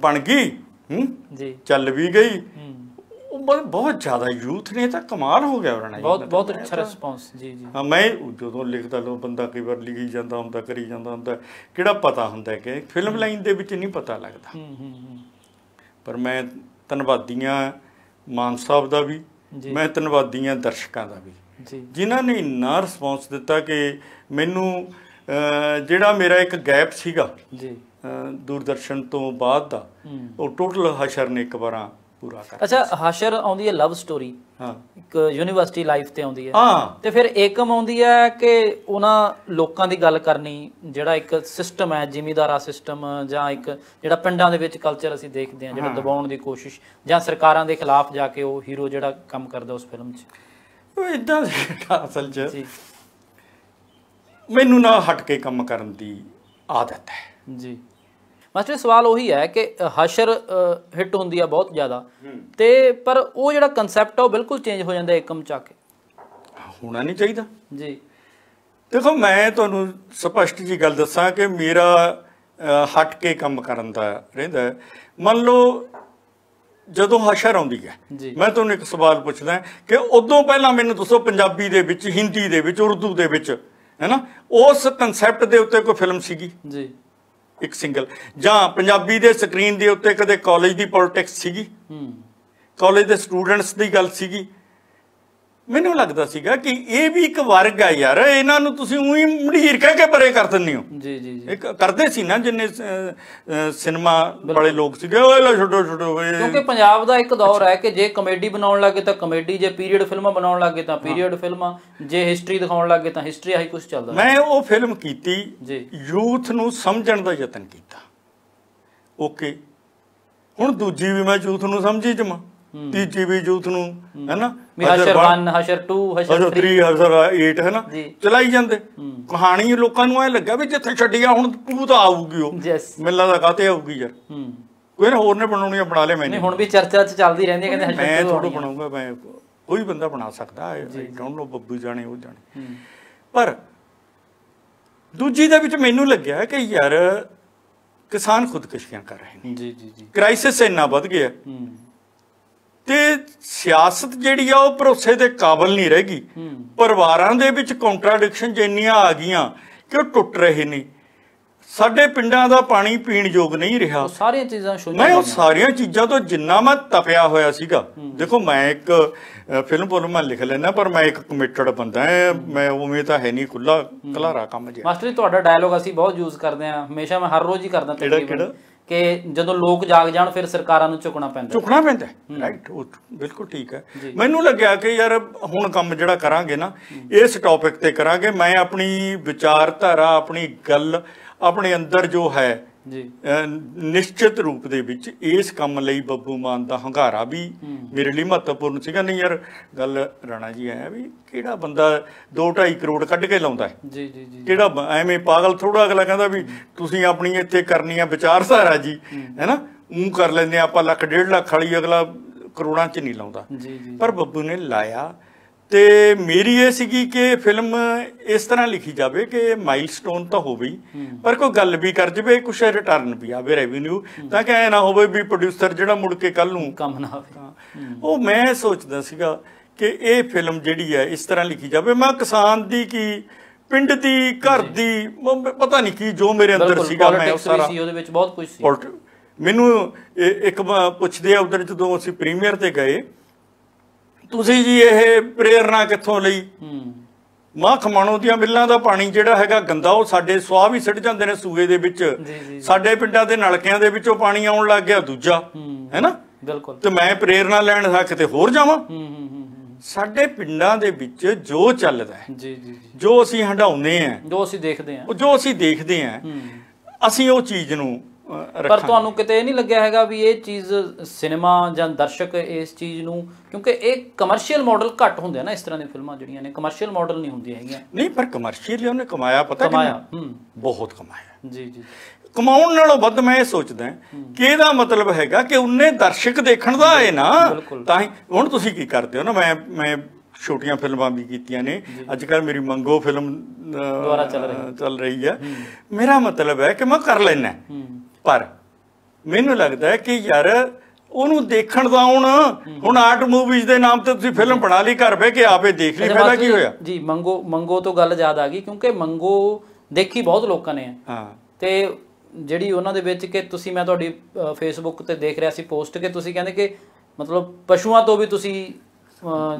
ਬਣ ਗਈ ਹੂੰ ਚੱਲ ਵੀ ਗਈ ਉਹ ਬਹੁਤ ਜ਼ਿਆਦਾ ਯੂਥ ਨੇ ਤਾਂ ਕਮਾਲ ਹੋ ਗਿਆ ਉਹਨਾਂ ਦਾ ਬਹੁਤ ਬਹੁਤ ਅੱਛਾ ਰਿਸਪੌਂਸ ਜੀ ਜੀ ਹਾਂ ਮੈਂ ਜਦੋਂ ਲਿਖਦਾ ਲੋ ਬੰਦਾ ਕਈ ਵਾਰ ਲਿਖੀ ਜਾਂਦਾ ਹੁੰਦਾ ਕਰੀ ਜਾਂਦਾ ਹੁੰਦਾ ਕਿਹੜਾ ਪਤਾ ਹੁੰਦਾ ਕਿ ਫਿਲਮ ਲਾਈਨ ਦੇ ਵਿੱਚ ਨਹੀਂ ਪਤਾ ਲੱਗਦਾ ਹੂੰ ਹੂੰ ਪਰ ਮੈਂ ਧੰਨਵਾਦੀਆਂ ਮਾਨ ਸਾਹਿਬ ਦਾ ਵੀ ਮੈਂ ਧੰਨਵਾਦੀਆਂ ਦਰਸ਼ਕਾਂ ਦਾ ਵੀ ਜਿਨ੍ਹਾਂ ਨੇ ਇੰਨਾ ਰਿਸਪੌਂਸ ਦਿੱਤਾ ਕਿ ਮੈਨੂੰ ਜਿਹੜਾ ਮੇਰਾ ਇੱਕ ਗੈਪ ਸੀਗਾ ਜੀ ਦੂਰਦਰਸ਼ਨ ਤੋਂ ਬਾਅਦ ਦਾ ਉਹ ਟੋਟਲ ਹਸ਼ਰ ਨੇ ਇੱਕ ਵਾਰਾਂ ਪੂਰਾ ਕਰ ਅੱਛਾ ਹਸ਼ਰ ਆਉਂਦੀ ਹੈ ਲਵ ਸਟੋਰੀ ਹਾਂ ਇੱਕ ਯੂਨੀਵਰਸਿਟੀ ਲਾਈਫ ਤੇ ਆਉਂਦੀ ਹੈ ਹਾਂ ਤੇ ਫਿਰ ਏਕਮ ਆਉਂਦੀ ਹੈ ਕਿ ਉਹਨਾਂ ਲੋਕਾਂ ਦੀ ਗੱਲ ਕਰਨੀ ਜਿਹੜਾ ਇੱਕ ਸਿਸਟਮ ਹੈ ਜ਼ਿਮੀਦਾਰਾ ਸਿਸਟਮ ਜਾਂ ਇੱਕ ਜਿਹੜਾ ਪਿੰਡਾਂ ਦੇ ਵਿੱਚ ਕਲਚਰ ਅਸੀਂ ਦੇਖਦੇ ਹਾਂ ਜਿਹੜਾ ਦਬਾਉਣ ਦੀ ਕੋਸ਼ਿਸ਼ ਜਾਂ ਸਰਕਾਰਾਂ ਦੇ ਖਿਲਾਫ ਜਾ ਕੇ ਉਹ ਹੀਰੋ ਜਿਹੜਾ ਕੰਮ ਕਰਦਾ ਉਸ ਫਿਲਮ 'ਚ ਉਹ ਇਦਾਂ ਅਸਲ 'ਚ ਜੀ ਮੈਨੂੰ ਨਾ ਹਟ ਕੇ ਕੰਮ ਕਰਨ ਦੀ ਆਦਤ ਹੈ ਜੀ ਮਾਸਟਰ ਸਵਾਲ ਉਹੀ ਹੈ ਕਿ ਹਸ਼ਰ ਹਿੱਟ ਹੁੰਦੀ ਆ ਬਹੁਤ ਜ਼ਿਆਦਾ ਤੇ ਪਰ ਉਹ ਜਿਹੜਾ ਕਨਸੈਪਟ ਆ ਉਹ ਬਿਲਕੁਲ ਚੇਂਜ ਹੋ ਜਾਂਦਾ ਇੱਕਮ ਚਾ ਕੇ ਹੋਣਾ ਨਹੀਂ ਚਾਹੀਦਾ ਜੀ ਦੇਖੋ ਮੈਂ ਤੁਹਾਨੂੰ ਸਪਸ਼ਟ ਜੀ ਗੱਲ ਦੱਸਾਂ ਕਿ ਮੇਰਾ ਹਟ ਕੇ ਕੰਮ ਕਰਨ ਦਾ ਰਹਿੰਦਾ ਮੰਨ ਲਓ ਜਦੋਂ ਹਸ਼ਰ ਆਉਂਦੀ ਹੈ ਮੈਂ ਤੁਹਾਨੂੰ ਇੱਕ ਸਵਾਲ ਪੁੱਛਦਾ ਕਿ ਉਦੋਂ ਪਹਿਲਾਂ ਮੈਨੂੰ ਦੱਸੋ ਪੰਜਾਬੀ ਦੇ ਵਿੱਚ ਹਿੰਦੀ ਦੇ ਵਿੱਚ ਉਰਦੂ ਦੇ ਵਿੱਚ ਹੈਨਾ ਉਸ ਕਨਸੈਪਟ ਦੇ ਉੱਤੇ ਕੋਈ ਫਿਲਮ ਸੀਗੀ ਜੀ ਇੱਕ ਸਿੰਗਲ ਜਾਂ ਪੰਜਾਬੀ ਦੇ ਸਕਰੀਨ ਦੇ ਉੱਤੇ ਕਦੇ ਕਾਲਜ ਦੀ ਪੋਲਿਟਿਕਸ ਸੀਗੀ ਹੂੰ ਕਾਲਜ ਦੇ ਸਟੂਡੈਂਟਸ ਦੀ ਗੱਲ ਸੀਗੀ ਮੈਨੂੰ ਲੱਗਦਾ ਸੀਗਾ ਕਿ ਇਹ ਵੀ ਇੱਕ ਵਰਗ ਆ ਯਾਰ ਇਹਨਾਂ ਨੂੰ ਤੁਸੀਂ ਉਹੀ ਮੜੀਰ ਕਹਿ ਕੇ ਪਰੇ ਕਰ ਦਿੰਦੇ ਹੋ ਜੀ ਜੀ ਜੀ ਇੱਕ ਕਰਦੇ ਸੀ ਨਾ ਜਿੰਨੇ ਸਿਨੇਮਾ ਵਾਲੇ ਲੋਕ ਸੀਗੇ ਓਏ ਲੋ ਛੋਟੋ ਛੋਟੋ ਕਿਉਂਕਿ ਪੰਜਾਬ ਦਾ ਇੱਕ ਦੌਰ ਹੈ ਕਿ ਜੇ ਕਮੇਡੀ ਬਣਾਉਣ ਲੱਗੇ ਤਾਂ ਕਮੇਡੀ ਜੇ ਪੀਰੀਅਡ ਫਿਲਮਾਂ ਬਣਾਉਣ ਲੱਗੇ ਤਾਂ ਪੀਰੀਅਡ ਫਿਲਮਾਂ ਜੇ ਹਿਸਟਰੀ ਦਿਖਾਉਣ ਲੱਗੇ ਤਾਂ ਹਿਸਟਰੀ ਆਹੀ ਕੁਝ ਚੱਲਦਾ ਮੈਂ ਉਹ ਫਿਲਮ ਕੀਤੀ ਜੀ ਯੂਥ ਨੂੰ ਸਮਝਣ ਦਾ ਯਤਨ ਕੀਤਾ ਓਕੇ ਹੁਣ ਦੂਜੀ ਵੀ ਮੈਂ ਯੂਥ ਨੂੰ ਸਮਝੀ ਜਮਾ ਤੀਜੀ ਵੀ ਯੂਥ ਨੂੰ ਹੈਨਾ ਹਸ਼ਰ 1 ਹਸ਼ਰ 2 ਹਸ਼ਰ 3 ਹਸ਼ਰ 8 ਹੈਨਾ ਚਲਾਈ ਜਾਂਦੇ ਕਹਾਣੀ ਲੋਕਾਂ ਨੂੰ ਐ ਲੱਗਾ ਵੀ ਜਿੱਥੇ ਛੱਡੀਆਂ ਹੁਣ ਪੂਤ ਆਊਗੀ ਉਹ ਮਿਲਾਂ ਦਾ ਕਾਤੇ ਆਊਗੀ ਯਾਰ ਕੋਈ ਹੋਰ ਨੇ ਆ ਬਣਾ ਲੈ ਮੈਨੂੰ ਨਹੀਂ ਹੁਣ ਵੀ ਚਰਚਾ ਚ ਚੱਲਦੀ ਰਹਿੰਦੀ ਕਹਿੰਦੇ ਹਸ਼ਰ 2 ਮੈਂ ਥੋੜਾ ਬਣਾਉਂਗਾ ਮੈਂ ਕੋਈ ਬੰਦਾ ਬਣਾ ਸਕਦਾ ਹੈ ਡੋਨਟ ਨੋ ਬੱਬੂ ਜਾਣੇ ਉਹ ਜਾਣੇ ਪਰ ਦੂਜੀ ਦੇ ਵਿੱਚ ਮੈਨੂੰ ਲੱਗਿਆ ਕਿ ਯਾਰ ਕਿਸਾਨ ਖੁਦਕਸ਼ੀਆਂ ਕਰ ਰਹੇ ਨੇ ਜੀ ਜੀ ਜੀ ਕ੍ਰਾਈਸਿਸ ਇੰਨਾ ਵੱਧ ਗਿਆ ਤੇ ਸਿਆਸਤ ਜਿਹੜੀ ਆ ਉਹ ਭਰੋਸੇ ਦੇ ਕਾਬਲ ਨਹੀਂ ਰਹੇਗੀ ਪਰਿਵਾਰਾਂ ਦੇ ਵਿੱਚ ਕੰਟਰਡਿਕਸ਼ਨ ਜਿੰਨੀਆਂ ਆ ਗਈਆਂ ਕਿ ਉਹ ਟੁੱਟ ਰਹੇ ਨੇ ਸਾਡੇ ਪਿੰਡਾਂ ਦਾ ਪਾਣੀ ਪੀਣ ਯੋਗ ਨਹੀਂ ਰਿਹਾ ਸਾਰੀਆਂ ਚੀਜ਼ਾਂ ਸ਼ੋਅ ਮੈਂ ਉਹ ਸਾਰੀਆਂ ਚੀਜ਼ਾਂ ਤੋਂ ਜਿੰਨਾ ਮੈਂ ਤਪਿਆ ਹੋਇਆ ਸੀਗਾ ਦੇਖੋ ਮੈਂ ਇੱਕ ਫਿਲਮ ਬੋਲ ਮੈਂ ਲਿਖ ਲੈਣਾ ਪਰ ਮੈਂ ਇੱਕ ਕਮਿਟਡ ਬੰਦਾ ਹਾਂ ਮੈਂ ਉਵੇਂ ਤਾਂ ਹੈ ਨਹੀਂ ਖੁੱਲਾ ਕਲਾਰਾ ਕੰਮ ਜੇ ਮਾਸਟਰ ਜੀ ਤੁਹਾਡਾ ਡਾਇਲੋਗ ਅਸੀਂ ਬਹੁਤ ਯੂਜ਼ ਕਰਦੇ ਹਾਂ ਹਮੇਸ਼ਾ ਮੈਂ ਹਰ ਰੋਜ਼ ਹੀ ਕਰਦਾ ਤਕਰੀਬਨ ਕਿ ਜਦੋਂ ਲੋਕ ਜਾਗ ਜਾਣ ਫਿਰ ਸਰਕਾਰਾਂ ਨੂੰ ਝੁਕਣਾ ਪੈਂਦਾ ਝੁਕਣਾ ਪੈਂਦਾ ਰਾਈਟ ਉਹ ਬਿਲਕੁਲ ਠੀਕ ਹੈ ਮੈਨੂੰ ਲੱਗਿਆ ਕਿ ਯਾਰ ਹੁਣ ਕੰਮ ਜਿਹੜਾ ਕਰਾਂਗੇ ਨਾ ਇਸ ਟੌਪਿਕ ਤੇ ਕਰਾਂਗੇ ਮੈਂ ਆਪਣੀ ਵਿਚਾਰਧਾਰਾ ਆਪਣੀ ਗੱਲ ਆਪਣੇ ਅੰਦਰ ਜੋ ਹੈ ਜੀ ਨਿਸ਼ਚਿਤ ਰੂਪ ਦੇ ਵਿੱਚ ਇਸ ਕੰਮ ਲਈ ਬੱਬੂ ਮਾਨ ਦਾ ਹੰਗਾਰਾ ਵੀ ਮੇਰੇ ਲਈ ਮਹੱਤਵਪੂਰਨ ਸੀਗਾ ਨਹੀਂ ਯਾਰ ਗੱਲ ਰਾਣਾ ਜੀ ਆਇਆ ਵੀ ਕਿਹੜਾ ਬੰਦਾ 2.5 ਕਰੋੜ ਕੱਢ ਕੇ ਲਾਉਂਦਾ ਜੀ ਜੀ ਜੀ ਕਿਹੜਾ ਐਵੇਂ ਪਾਗਲ ਥੋੜਾ ਅਗਲਾ ਕਹਿੰਦਾ ਵੀ ਤੁਸੀਂ ਆਪਣੀ ਇੱਥੇ ਕਰਨੀ ਆ ਸਾਰਾ ਜੀ ਹੈਨਾ ਉਂ ਕਰ ਲੈਂਦੇ ਆਪਾਂ ਲੱਖ 1.5 ਲੱਖ ਵਾਲੀ ਅਗਲਾ ਕਰੋੜਾਂ 'ਚ ਨਹੀਂ ਲਾਉਂਦਾ ਪਰ ਬੱਬੂ ਨੇ ਲਾਇਆ ਤੇ ਮੇਰੀ ਇਹ ਸੀਗੀ ਕਿ ਫਿਲਮ ਇਸ ਤਰ੍ਹਾਂ ਲਿਖੀ ਜਾਵੇ ਕਿ ਮਾਈਲਸਟੋਨ ਤਾਂ ਹੋਵੇ ਪਰ ਕੋਈ ਗੱਲ ਵੀ ਕਰ ਜਵੇ ਕੁਛ ਰਿਟਰਨ ਵੀ ਆਵੇ ਰੈਵਨਿਊ ਤਾਂ ਕਿ ਐ ਨਾ ਹੋਵੇ ਵੀ ਪ੍ਰੋਡਿਊਸਰ ਜਿਹੜਾ ਮੁੜ ਕੇ ਕੱਲ ਨੂੰ ਕੰਮ ਨਾ ਆਵੇ ਉਹ ਮੈਂ ਸੋਚਦਾ ਸੀਗਾ ਕਿ ਇਹ ਫਿਲਮ ਜਿਹੜੀ ਹੈ ਇਸ ਤਰ੍ਹਾਂ ਲਿਖੀ ਜਾਵੇ ਮੈਂ ਕਿਸਾਨ ਦੀ ਕੀ ਪਿੰਡ ਦੀ ਘਰ ਦੀ ਪਤਾ ਨਹੀਂ ਕੀ ਜੋ ਮੇਰੇ ਅੰਦਰ ਸੀਗਾ ਮੈਂ ਉਹ ਸਾਰਾ ਸੀ ਉਹਦੇ ਵਿੱਚ ਬਹੁਤ ਕੁਝ ਸੀ ਮੈਨੂੰ ਇੱਕ ਪੁੱਛਦੇ ਆ ਉਧਰ ਜਦੋਂ ਅਸੀਂ ਪ੍ਰੀਮੀਅਰ ਤੇ ਗਏ ਤੁਸੀਂ ਜੀ ਇਹ ਪ੍ਰੇਰਣਾ ਕਿੱਥੋਂ ਲਈ ਮਾਂ ਖਮਾਣੋ ਦੀਆਂ ਮਿੱਲਾਂ ਦਾ ਪਾਣੀ ਜਿਹੜਾ ਹੈਗਾ ਗੰਦਾ ਉਹ ਸਾਡੇ ਸਵਾਹ ਵੀ ਸਿੱਟ ਜਾਂਦੇ ਨੇ ਸੂਏ ਦੇ ਵਿੱਚ ਸਾਡੇ ਪਿੰਡਾਂ ਦੇ ਨਲਕਿਆਂ ਦੇ ਵਿੱਚੋਂ ਪਾਣੀ ਆਉਣ ਲੱਗ ਗਿਆ ਦੂਜਾ ਹੈਨਾ ਬਿਲਕੁਲ ਤੇ ਮੈਂ ਪ੍ਰੇਰਣਾ ਲੈਣ ਦਾ ਕਿਤੇ ਹੋਰ ਜਾਵਾਂ ਸਾਡੇ ਪਿੰਡਾਂ ਦੇ ਵਿੱਚ ਜੋ ਚੱਲਦਾ ਹੈ ਜੀ ਜੀ ਜੋ ਅਸੀਂ ਹੰਡਾਉਂਦੇ ਆ ਜੋ ਅਸੀਂ ਦੇਖਦੇ ਆ ਉਹ ਜੋ ਅਸੀਂ ਦੇਖਦੇ ਆ ਅਸੀਂ ਉਹ ਚੀਜ਼ ਨੂੰ ਪਰ ਤੁਹਾਨੂੰ ਕਿਤੇ ਇਹ ਨਹੀਂ ਲੱਗਿਆ ਹੈਗਾ ਵੀ ਇਹ ਚੀਜ਼ ਸਿਨੇਮਾ ਜਾਂ ਦਰਸ਼ਕ ਇਸ ਚੀਜ਼ ਨੂੰ ਕਿਉਂਕਿ ਇਹ ਕਮਰਸ਼ੀਅਲ ਮਾਡਲ ਘੱਟ ਹੁੰਦੇ ਆ ਨਾ ਇਸ ਤਰ੍ਹਾਂ ਦੀਆਂ ਫਿਲਮਾਂ ਜਿਹੜੀਆਂ ਨੇ ਕਮਰਸ਼ੀਅਲ ਮਾਡਲ ਨਹੀਂ ਹੁੰਦੀਆਂ ਹੈਗੀਆਂ ਨਹੀਂ ਪਰ ਕਮਰਸ਼ੀਅਲ ਉਹਨੇ ਕਮਾਇਆ ਪਤਾ ਕਮਾਇਆ ਬਹੁਤ ਕਮਾਇਆ ਜੀ ਜੀ ਕਮਾਉਣ ਨਾਲੋਂ ਵੱਧ ਮੈਂ ਇਹ ਸੋਚਦਾ ਕਿ ਇਹਦਾ ਮਤਲਬ ਹੈਗਾ ਕਿ ਉਹਨੇ ਦਰਸ਼ਕ ਦੇਖਣ ਦਾ ਹੈ ਨਾ ਤਾਂ ਹੀ ਹੁਣ ਤੁਸੀਂ ਕੀ ਕਰਦੇ ਹੋ ਨਾ ਮੈਂ ਮੈਂ ਛੋਟੀਆਂ ਫਿਲਮਾਂ ਵੀ ਕੀਤੀਆਂ ਨੇ ਅੱਜ ਕੱਲ ਮੇਰੀ ਮੰਗੋ ਫਿਲਮ ਦੁਆਰਾ ਚੱਲ ਰਹੀ ਚੱਲ ਰਹੀ ਹੈ ਮੇਰਾ ਮਤਲਬ ਹੈ ਕਿ ਮੈਂ ਕਰ ਲੈਣਾ ਪਰ ਮੈਨੂੰ ਲੱਗਦਾ ਹੈ ਕਿ ਯਾਰ ਉਹਨੂੰ ਦੇਖਣ ਦਾ ਹੁਣ ਹੁਣ ਆਰਟ ਮੂਵੀਜ਼ ਦੇ ਨਾਮ ਤੇ ਤੁਸੀਂ ਫਿਲਮ ਬਣਾ ਲਈ ਘਰ ਬਹਿ ਕੇ ਆਪੇ ਦੇਖ ਲਈ ਪਹਿਲਾਂ ਕੀ ਹੋਇਆ ਜੀ ਮੰਗੋ ਮੰਗੋ ਤੋਂ ਗੱਲ ਯਾਦ ਆ ਗਈ ਕਿਉਂਕਿ ਮੰਗੋ ਦੇਖੀ ਬਹੁਤ ਲੋਕਾਂ ਨੇ ਹਾਂ ਤੇ ਜਿਹੜੀ ਉਹਨਾਂ ਦੇ ਵਿੱਚ ਕਿ ਤੁਸੀਂ ਮੈਂ ਤੁਹਾਡੀ ਫੇਸਬੁੱਕ ਤੇ ਦੇਖ ਰਿਹਾ ਸੀ ਪੋਸਟ ਕਿ ਤੁਸੀਂ ਕਹਿੰਦੇ ਕਿ ਮਤਲਬ ਪਸ਼ੂਆਂ ਤੋਂ ਵੀ ਤੁਸੀਂ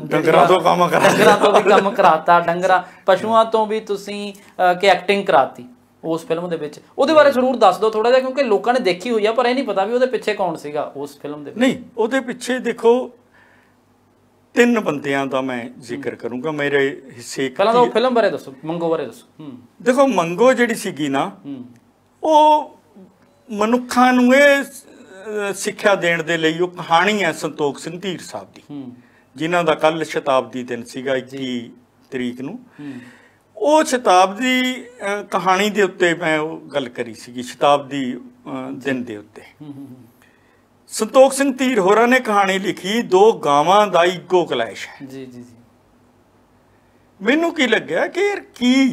ਡੰਗਰਾਂ ਤੋਂ ਕੰਮ ਕਰਾਤਾ ਡੰਗਰਾਂ ਤੋਂ ਵੀ ਕੰਮ ਕਰਾਤਾ ਡੰਗਰਾਂ ਪਸ਼ੂਆਂ ਤੋਂ ਵੀ ਤੁਸੀਂ ਕਿ ਐਕਟਿੰਗ ਕਰਾਤੀ ਉਸ ਫਿਲਮ ਦੇ ਵਿੱਚ ਉਹਦੇ ਬਾਰੇ ਜ਼ਰੂਰ ਦੱਸ ਦਿਓ ਥੋੜਾ ਜਿਹਾ ਕਿਉਂਕਿ ਲੋਕਾਂ ਨੇ ਦੇਖੀ ਹੋਈ ਆ ਪਰ ਇਹ ਨਹੀਂ ਪਤਾ ਵੀ ਉਹਦੇ ਪਿੱਛੇ ਕੌਣ ਸੀਗਾ ਉਸ ਫਿਲਮ ਦੇ ਨਹੀਂ ਉਹਦੇ ਪਿੱਛੇ ਦੇਖੋ ਤਿੰਨ ਬੰਦਿਆਂ ਦਾ ਮੈਂ ਜ਼ਿਕਰ ਕਰੂੰਗਾ ਮੇਰੇ ਹਿੱਸੇ ਪਹਿਲਾਂ ਉਹ ਫਿਲਮ ਬਾਰੇ ਦੱਸੋ ਮੰਗੋ ਬਾਰੇ ਦੱਸੋ ਦੇਖੋ ਮੰਗੋ ਜਿਹੜੀ ਸੀਗੀ ਨਾ ਉਹ ਮਨੁੱਖਾਂ ਨੂੰ ਇਹ ਸਿੱਖਿਆ ਦੇਣ ਦੇ ਲਈ ਉਹ ਕਹਾਣੀ ਹੈ ਸੰਤੋਖ ਸਿੰਘ ਧੀਰ ਸਾਹਿਬ ਦੀ ਜਿਨ੍ਹਾਂ ਦਾ ਕੱਲ ਸ਼ਤਾਬਦੀ ਦਿਨ ਸੀਗਾ 21 ਤਰੀਕ ਨੂੰ ਉਹ ਸ਼ਤਾਬਦੀ ਕਹਾਣੀ ਦੇ ਉੱਤੇ ਮੈਂ ਉਹ ਗੱਲ ਕਰੀ ਸੀਗੀ ਸ਼ਤਾਬਦੀ ਦਿਨ ਦੇ ਉੱਤੇ ਸੰਤੋਖ ਸਿੰਘ ਧੀਰ ਹੋਰਾਂ ਨੇ ਕਹਾਣੀ ਲਿਖੀ ਦੋ ਗਾਵਾਂ ਦਾ ਇੱਕੋ ਕਲੈਸ਼ ਹੈ ਜੀ ਜੀ ਜੀ ਮੈਨੂੰ ਕੀ ਲੱਗਿਆ ਕਿ ਯਾਰ ਕੀ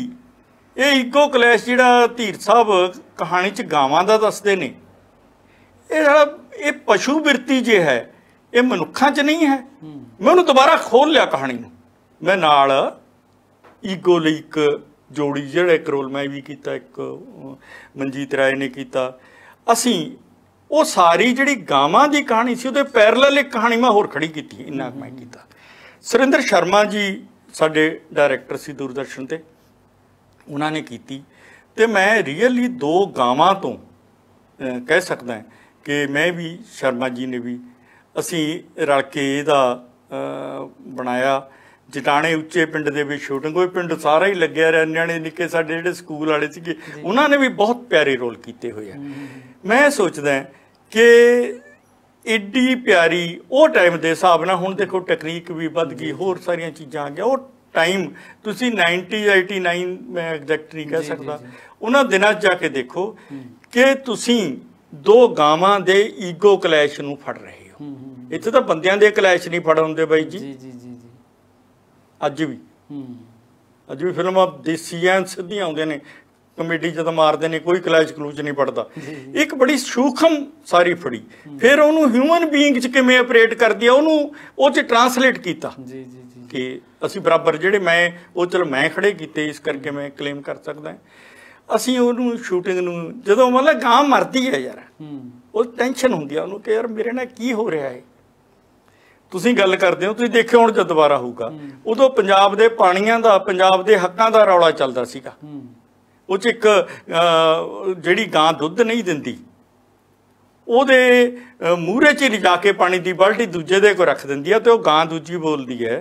ਇਹ ਇੱਕੋ ਕਲੈਸ਼ ਜਿਹੜਾ ਧੀਰ ਸਾਹਿਬ ਕਹਾਣੀ 'ਚ ਗਾਵਾਂ ਦਾ ਦੱਸਦੇ ਨੇ ਇਹ ਜਿਹੜਾ ਇਹ ਪਸ਼ੂ ਬਿਰਤੀ ਜੇ ਹੈ ਇਹ ਮਨੁੱਖਾਂ 'ਚ ਨਹੀਂ ਹੈ ਮੈਂ ਉਹਨੂੰ ਦੁਬਾਰਾ ਖੋਲ ਲਿਆ ਕਹਾਣੀ ਨੂੰ ਮੈਂ ਨਾਲ ਈਗੋ ਲਈ ਇੱਕ ਜੋੜੀ ਜਿਹੜਾ ਇੱਕ ਰੋਲ ਮੈਂ ਵੀ ਕੀਤਾ ਇੱਕ ਮਨਜੀਤ ਰਾਏ ਨੇ ਕੀਤਾ ਅਸੀਂ ਉਹ ਸਾਰੀ ਜਿਹੜੀ ਗਾਵਾਂ ਦੀ ਕਹਾਣੀ ਸੀ ਉਹਦੇ ਪੈਰਲਲ ਇੱਕ ਕਹਾਣੀ ਮੈਂ ਹੋਰ ਖੜੀ ਕੀਤੀ ਇੰਨਾ ਮੈਂ ਕੀਤਾ ਸੁਰਿੰਦਰ ਸ਼ਰਮਾ ਜੀ ਸਾਡੇ ਡਾਇਰੈਕਟਰ ਸੀ ਦੂਰਦਰਸ਼ਨ ਤੇ ਉਹਨਾਂ ਨੇ ਕੀਤੀ ਤੇ ਮੈਂ ਰੀਅਲੀ ਦੋ ਗਾਵਾਂ ਤੋਂ ਕਹਿ ਸਕਦਾ ਕਿ ਮੈਂ ਵੀ ਸ਼ਰਮਾ ਜੀ ਨੇ ਵੀ ਅਸੀਂ ਰਲ ਕੇ ਇਹਦਾ ਬਣਾਇਆ ਜਟਾਣੇ ਉੱਚੇ ਪਿੰਡ ਦੇ ਵਿੱਚ ਸ਼ੂਟਿੰਗ ਹੋਈ ਪਿੰਡ ਸਾਰਾ ਹੀ ਲੱਗਿਆ ਰਿਆ ਨਿਆਣੇ ਨਿੱਕੇ ਸਾਡੇ ਜਿਹੜੇ ਸਕੂਲ ਵਾਲੇ ਸੀਗੇ ਉਹਨਾਂ ਨੇ ਵੀ ਬਹੁਤ ਪਿਆਰੇ ਰੋਲ ਕੀਤੇ ਹੋਏ ਆ ਮੈਂ ਸੋਚਦਾ ਕਿ ਏਡੀ ਪਿਆਰੀ ਉਹ ਟਾਈਮ ਦੇ ਹਿਸਾਬ ਨਾਲ ਹੁਣ ਦੇਖੋ ਟੈਕਨੀਕ ਵੀ ਵੱਧ ਗਈ ਹੋਰ ਸਾਰੀਆਂ ਚੀਜ਼ਾਂ ਆ ਗਿਆ ਉਹ ਟਾਈਮ ਤੁਸੀਂ 90 89 ਮੈਂ ਐਗਜ਼ੈਕਟ ਨਹੀਂ ਕਹਿ ਸਕਦਾ ਉਹਨਾਂ ਦਿਨਾਂ 'ਚ ਜਾ ਕੇ ਦੇਖੋ ਕਿ ਤੁਸੀਂ ਦੋ ਗਾਵਾਂ ਦੇ ਈਗੋ ਕਲੈਸ਼ ਨੂੰ ਫੜ ਰਹੇ ਹੋ ਇੱਥੇ ਤਾਂ ਬੰਦਿਆਂ ਦੇ ਕਲੈਸ਼ ਨਹੀਂ ਫੜ ਹੁੰਦੇ ਬਾਈ ਜੀ ਅੱਜ ਵੀ ਅੱਜ ਵੀ ਫਿਲਮਾਂ ਦੇਸੀਆਂ ਸਿੱਧੀਆਂ ਆਉਂਦੇ ਨੇ ਕਮੇਡੀ ਜਦੋਂ ਮਾਰਦੇ ਨੇ ਕੋਈ ਕਲੈਚ ਕਲੂਚ ਨਹੀਂ ਪੜਦਾ ਇੱਕ ਬੜੀ ਸੂਖਮ ਸਾਰੀ ਫੜੀ ਫਿਰ ਉਹਨੂੰ ਹਿਊਮਨ ਬੀਇੰਗ ਚ ਕਿਵੇਂ ਆਪਰੇਟ ਕਰਦੀ ਆ ਉਹਨੂੰ ਉਹ ਚ ਟਰਾਂਸਲੇਟ ਕੀਤਾ ਜੀ ਜੀ ਜੀ ਕਿ ਅਸੀਂ ਬਰਾਬਰ ਜਿਹੜੇ ਮੈਂ ਉਹ ਚਲ ਮੈਂ ਖੜੇ ਕੀਤੇ ਇਸ ਕਰਕੇ ਮੈਂ ਕਲੇਮ ਕਰ ਸਕਦਾ ਅਸੀਂ ਉਹਨੂੰ ਸ਼ੂਟਿੰਗ ਨੂੰ ਜਦੋਂ ਮਤਲਬ ਗਾਂ ਮਰਦੀ ਹੈ ਯਾਰ ਉਹ ਟੈਨਸ਼ਨ ਹੁੰਦੀ ਆ ਉਹਨੂੰ ਕਿ ਯਾਰ ਮੇਰੇ ਨਾਲ ਕੀ ਹੋ ਰਿਹਾ ਹੈ ਤੁਸੀਂ ਗੱਲ ਕਰਦੇ ਹੋ ਤੁਸੀਂ ਦੇਖਿਓ ਹੁਣ ਜਦ ਦੁਬਾਰਾ ਹੋਊਗਾ ਉਦੋਂ ਪੰਜਾਬ ਦੇ ਪਾਣੀਆਂ ਦਾ ਪੰਜਾਬ ਦੇ ਹੱਕਾਂ ਦਾ ਰੌਲਾ ਚੱਲਦਾ ਸੀਗਾ ਉਹ ਚ ਇੱਕ ਜਿਹੜੀ ਗਾਂ ਦੁੱਧ ਨਹੀਂ ਦਿੰਦੀ ਉਹਦੇ ਮੂਹਰੇ 'ਚ ਲਿਜਾ ਕੇ ਪਾਣੀ ਦੀ ਬਾਲਟੀ ਦੂਜੇ ਦੇ ਕੋ ਰੱਖ ਦਿੰਦੀ ਆ ਤੇ ਉਹ ਗਾਂ ਦੂਜੀ ਬੋਲਦੀ ਹੈ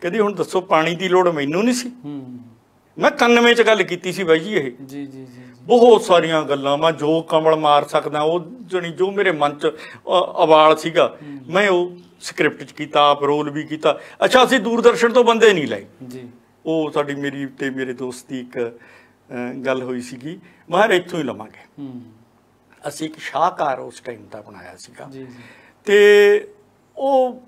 ਕਹਿੰਦੀ ਹੁਣ ਦੱਸੋ ਪਾਣੀ ਦੀ ਲੋੜ ਮੈਨੂੰ ਨਹੀਂ ਸੀ ਮੈਂ 99 ਚ ਗੱਲ ਕੀਤੀ ਸੀ ਬਾਈ ਜੀ ਇਹ ਜੀ ਜੀ ਜੀ ਬਹੁਤ ਸਾਰੀਆਂ ਗੱਲਾਂ ਮੈਂ ਜੋ ਕਮਲ ਮਾਰ ਸਕਦਾ ਉਹ ਜਣੀ ਜੋ ਮੇਰੇ ਮਨ 'ਚ ਅਵਾਲ ਸੀਗਾ ਮੈਂ ਉਹ ਸਕ੍ਰਿਪਟ 'ਚ ਕੀਤਾ ਆਪ ਰੋਲ ਵੀ ਕੀਤਾ ਅੱਛਾ ਅਸੀਂ ਦੂਰਦਰਸ਼ਨ ਤੋਂ ਬੰਦੇ ਨਹੀਂ ਲਏ ਜੀ ਉਹ ਸਾਡੀ ਮੇਰੀ ਤੇ ਮੇਰੇ ਦੋਸਤ ਦੀ ਇੱਕ ਗੱਲ ਹੋਈ ਸੀਗੀ ਮਾਹਰ ਇੱਥੋਂ ਹੀ ਲਵਾਂਗੇ ਅਸੀਂ ਇੱਕ ਸ਼ਾਹਕਾਰ ਉਸ ਟਾਈਮ ਦਾ ਬਣਾਇਆ ਸੀਗਾ ਜੀ ਜੀ ਤੇ ਉਹ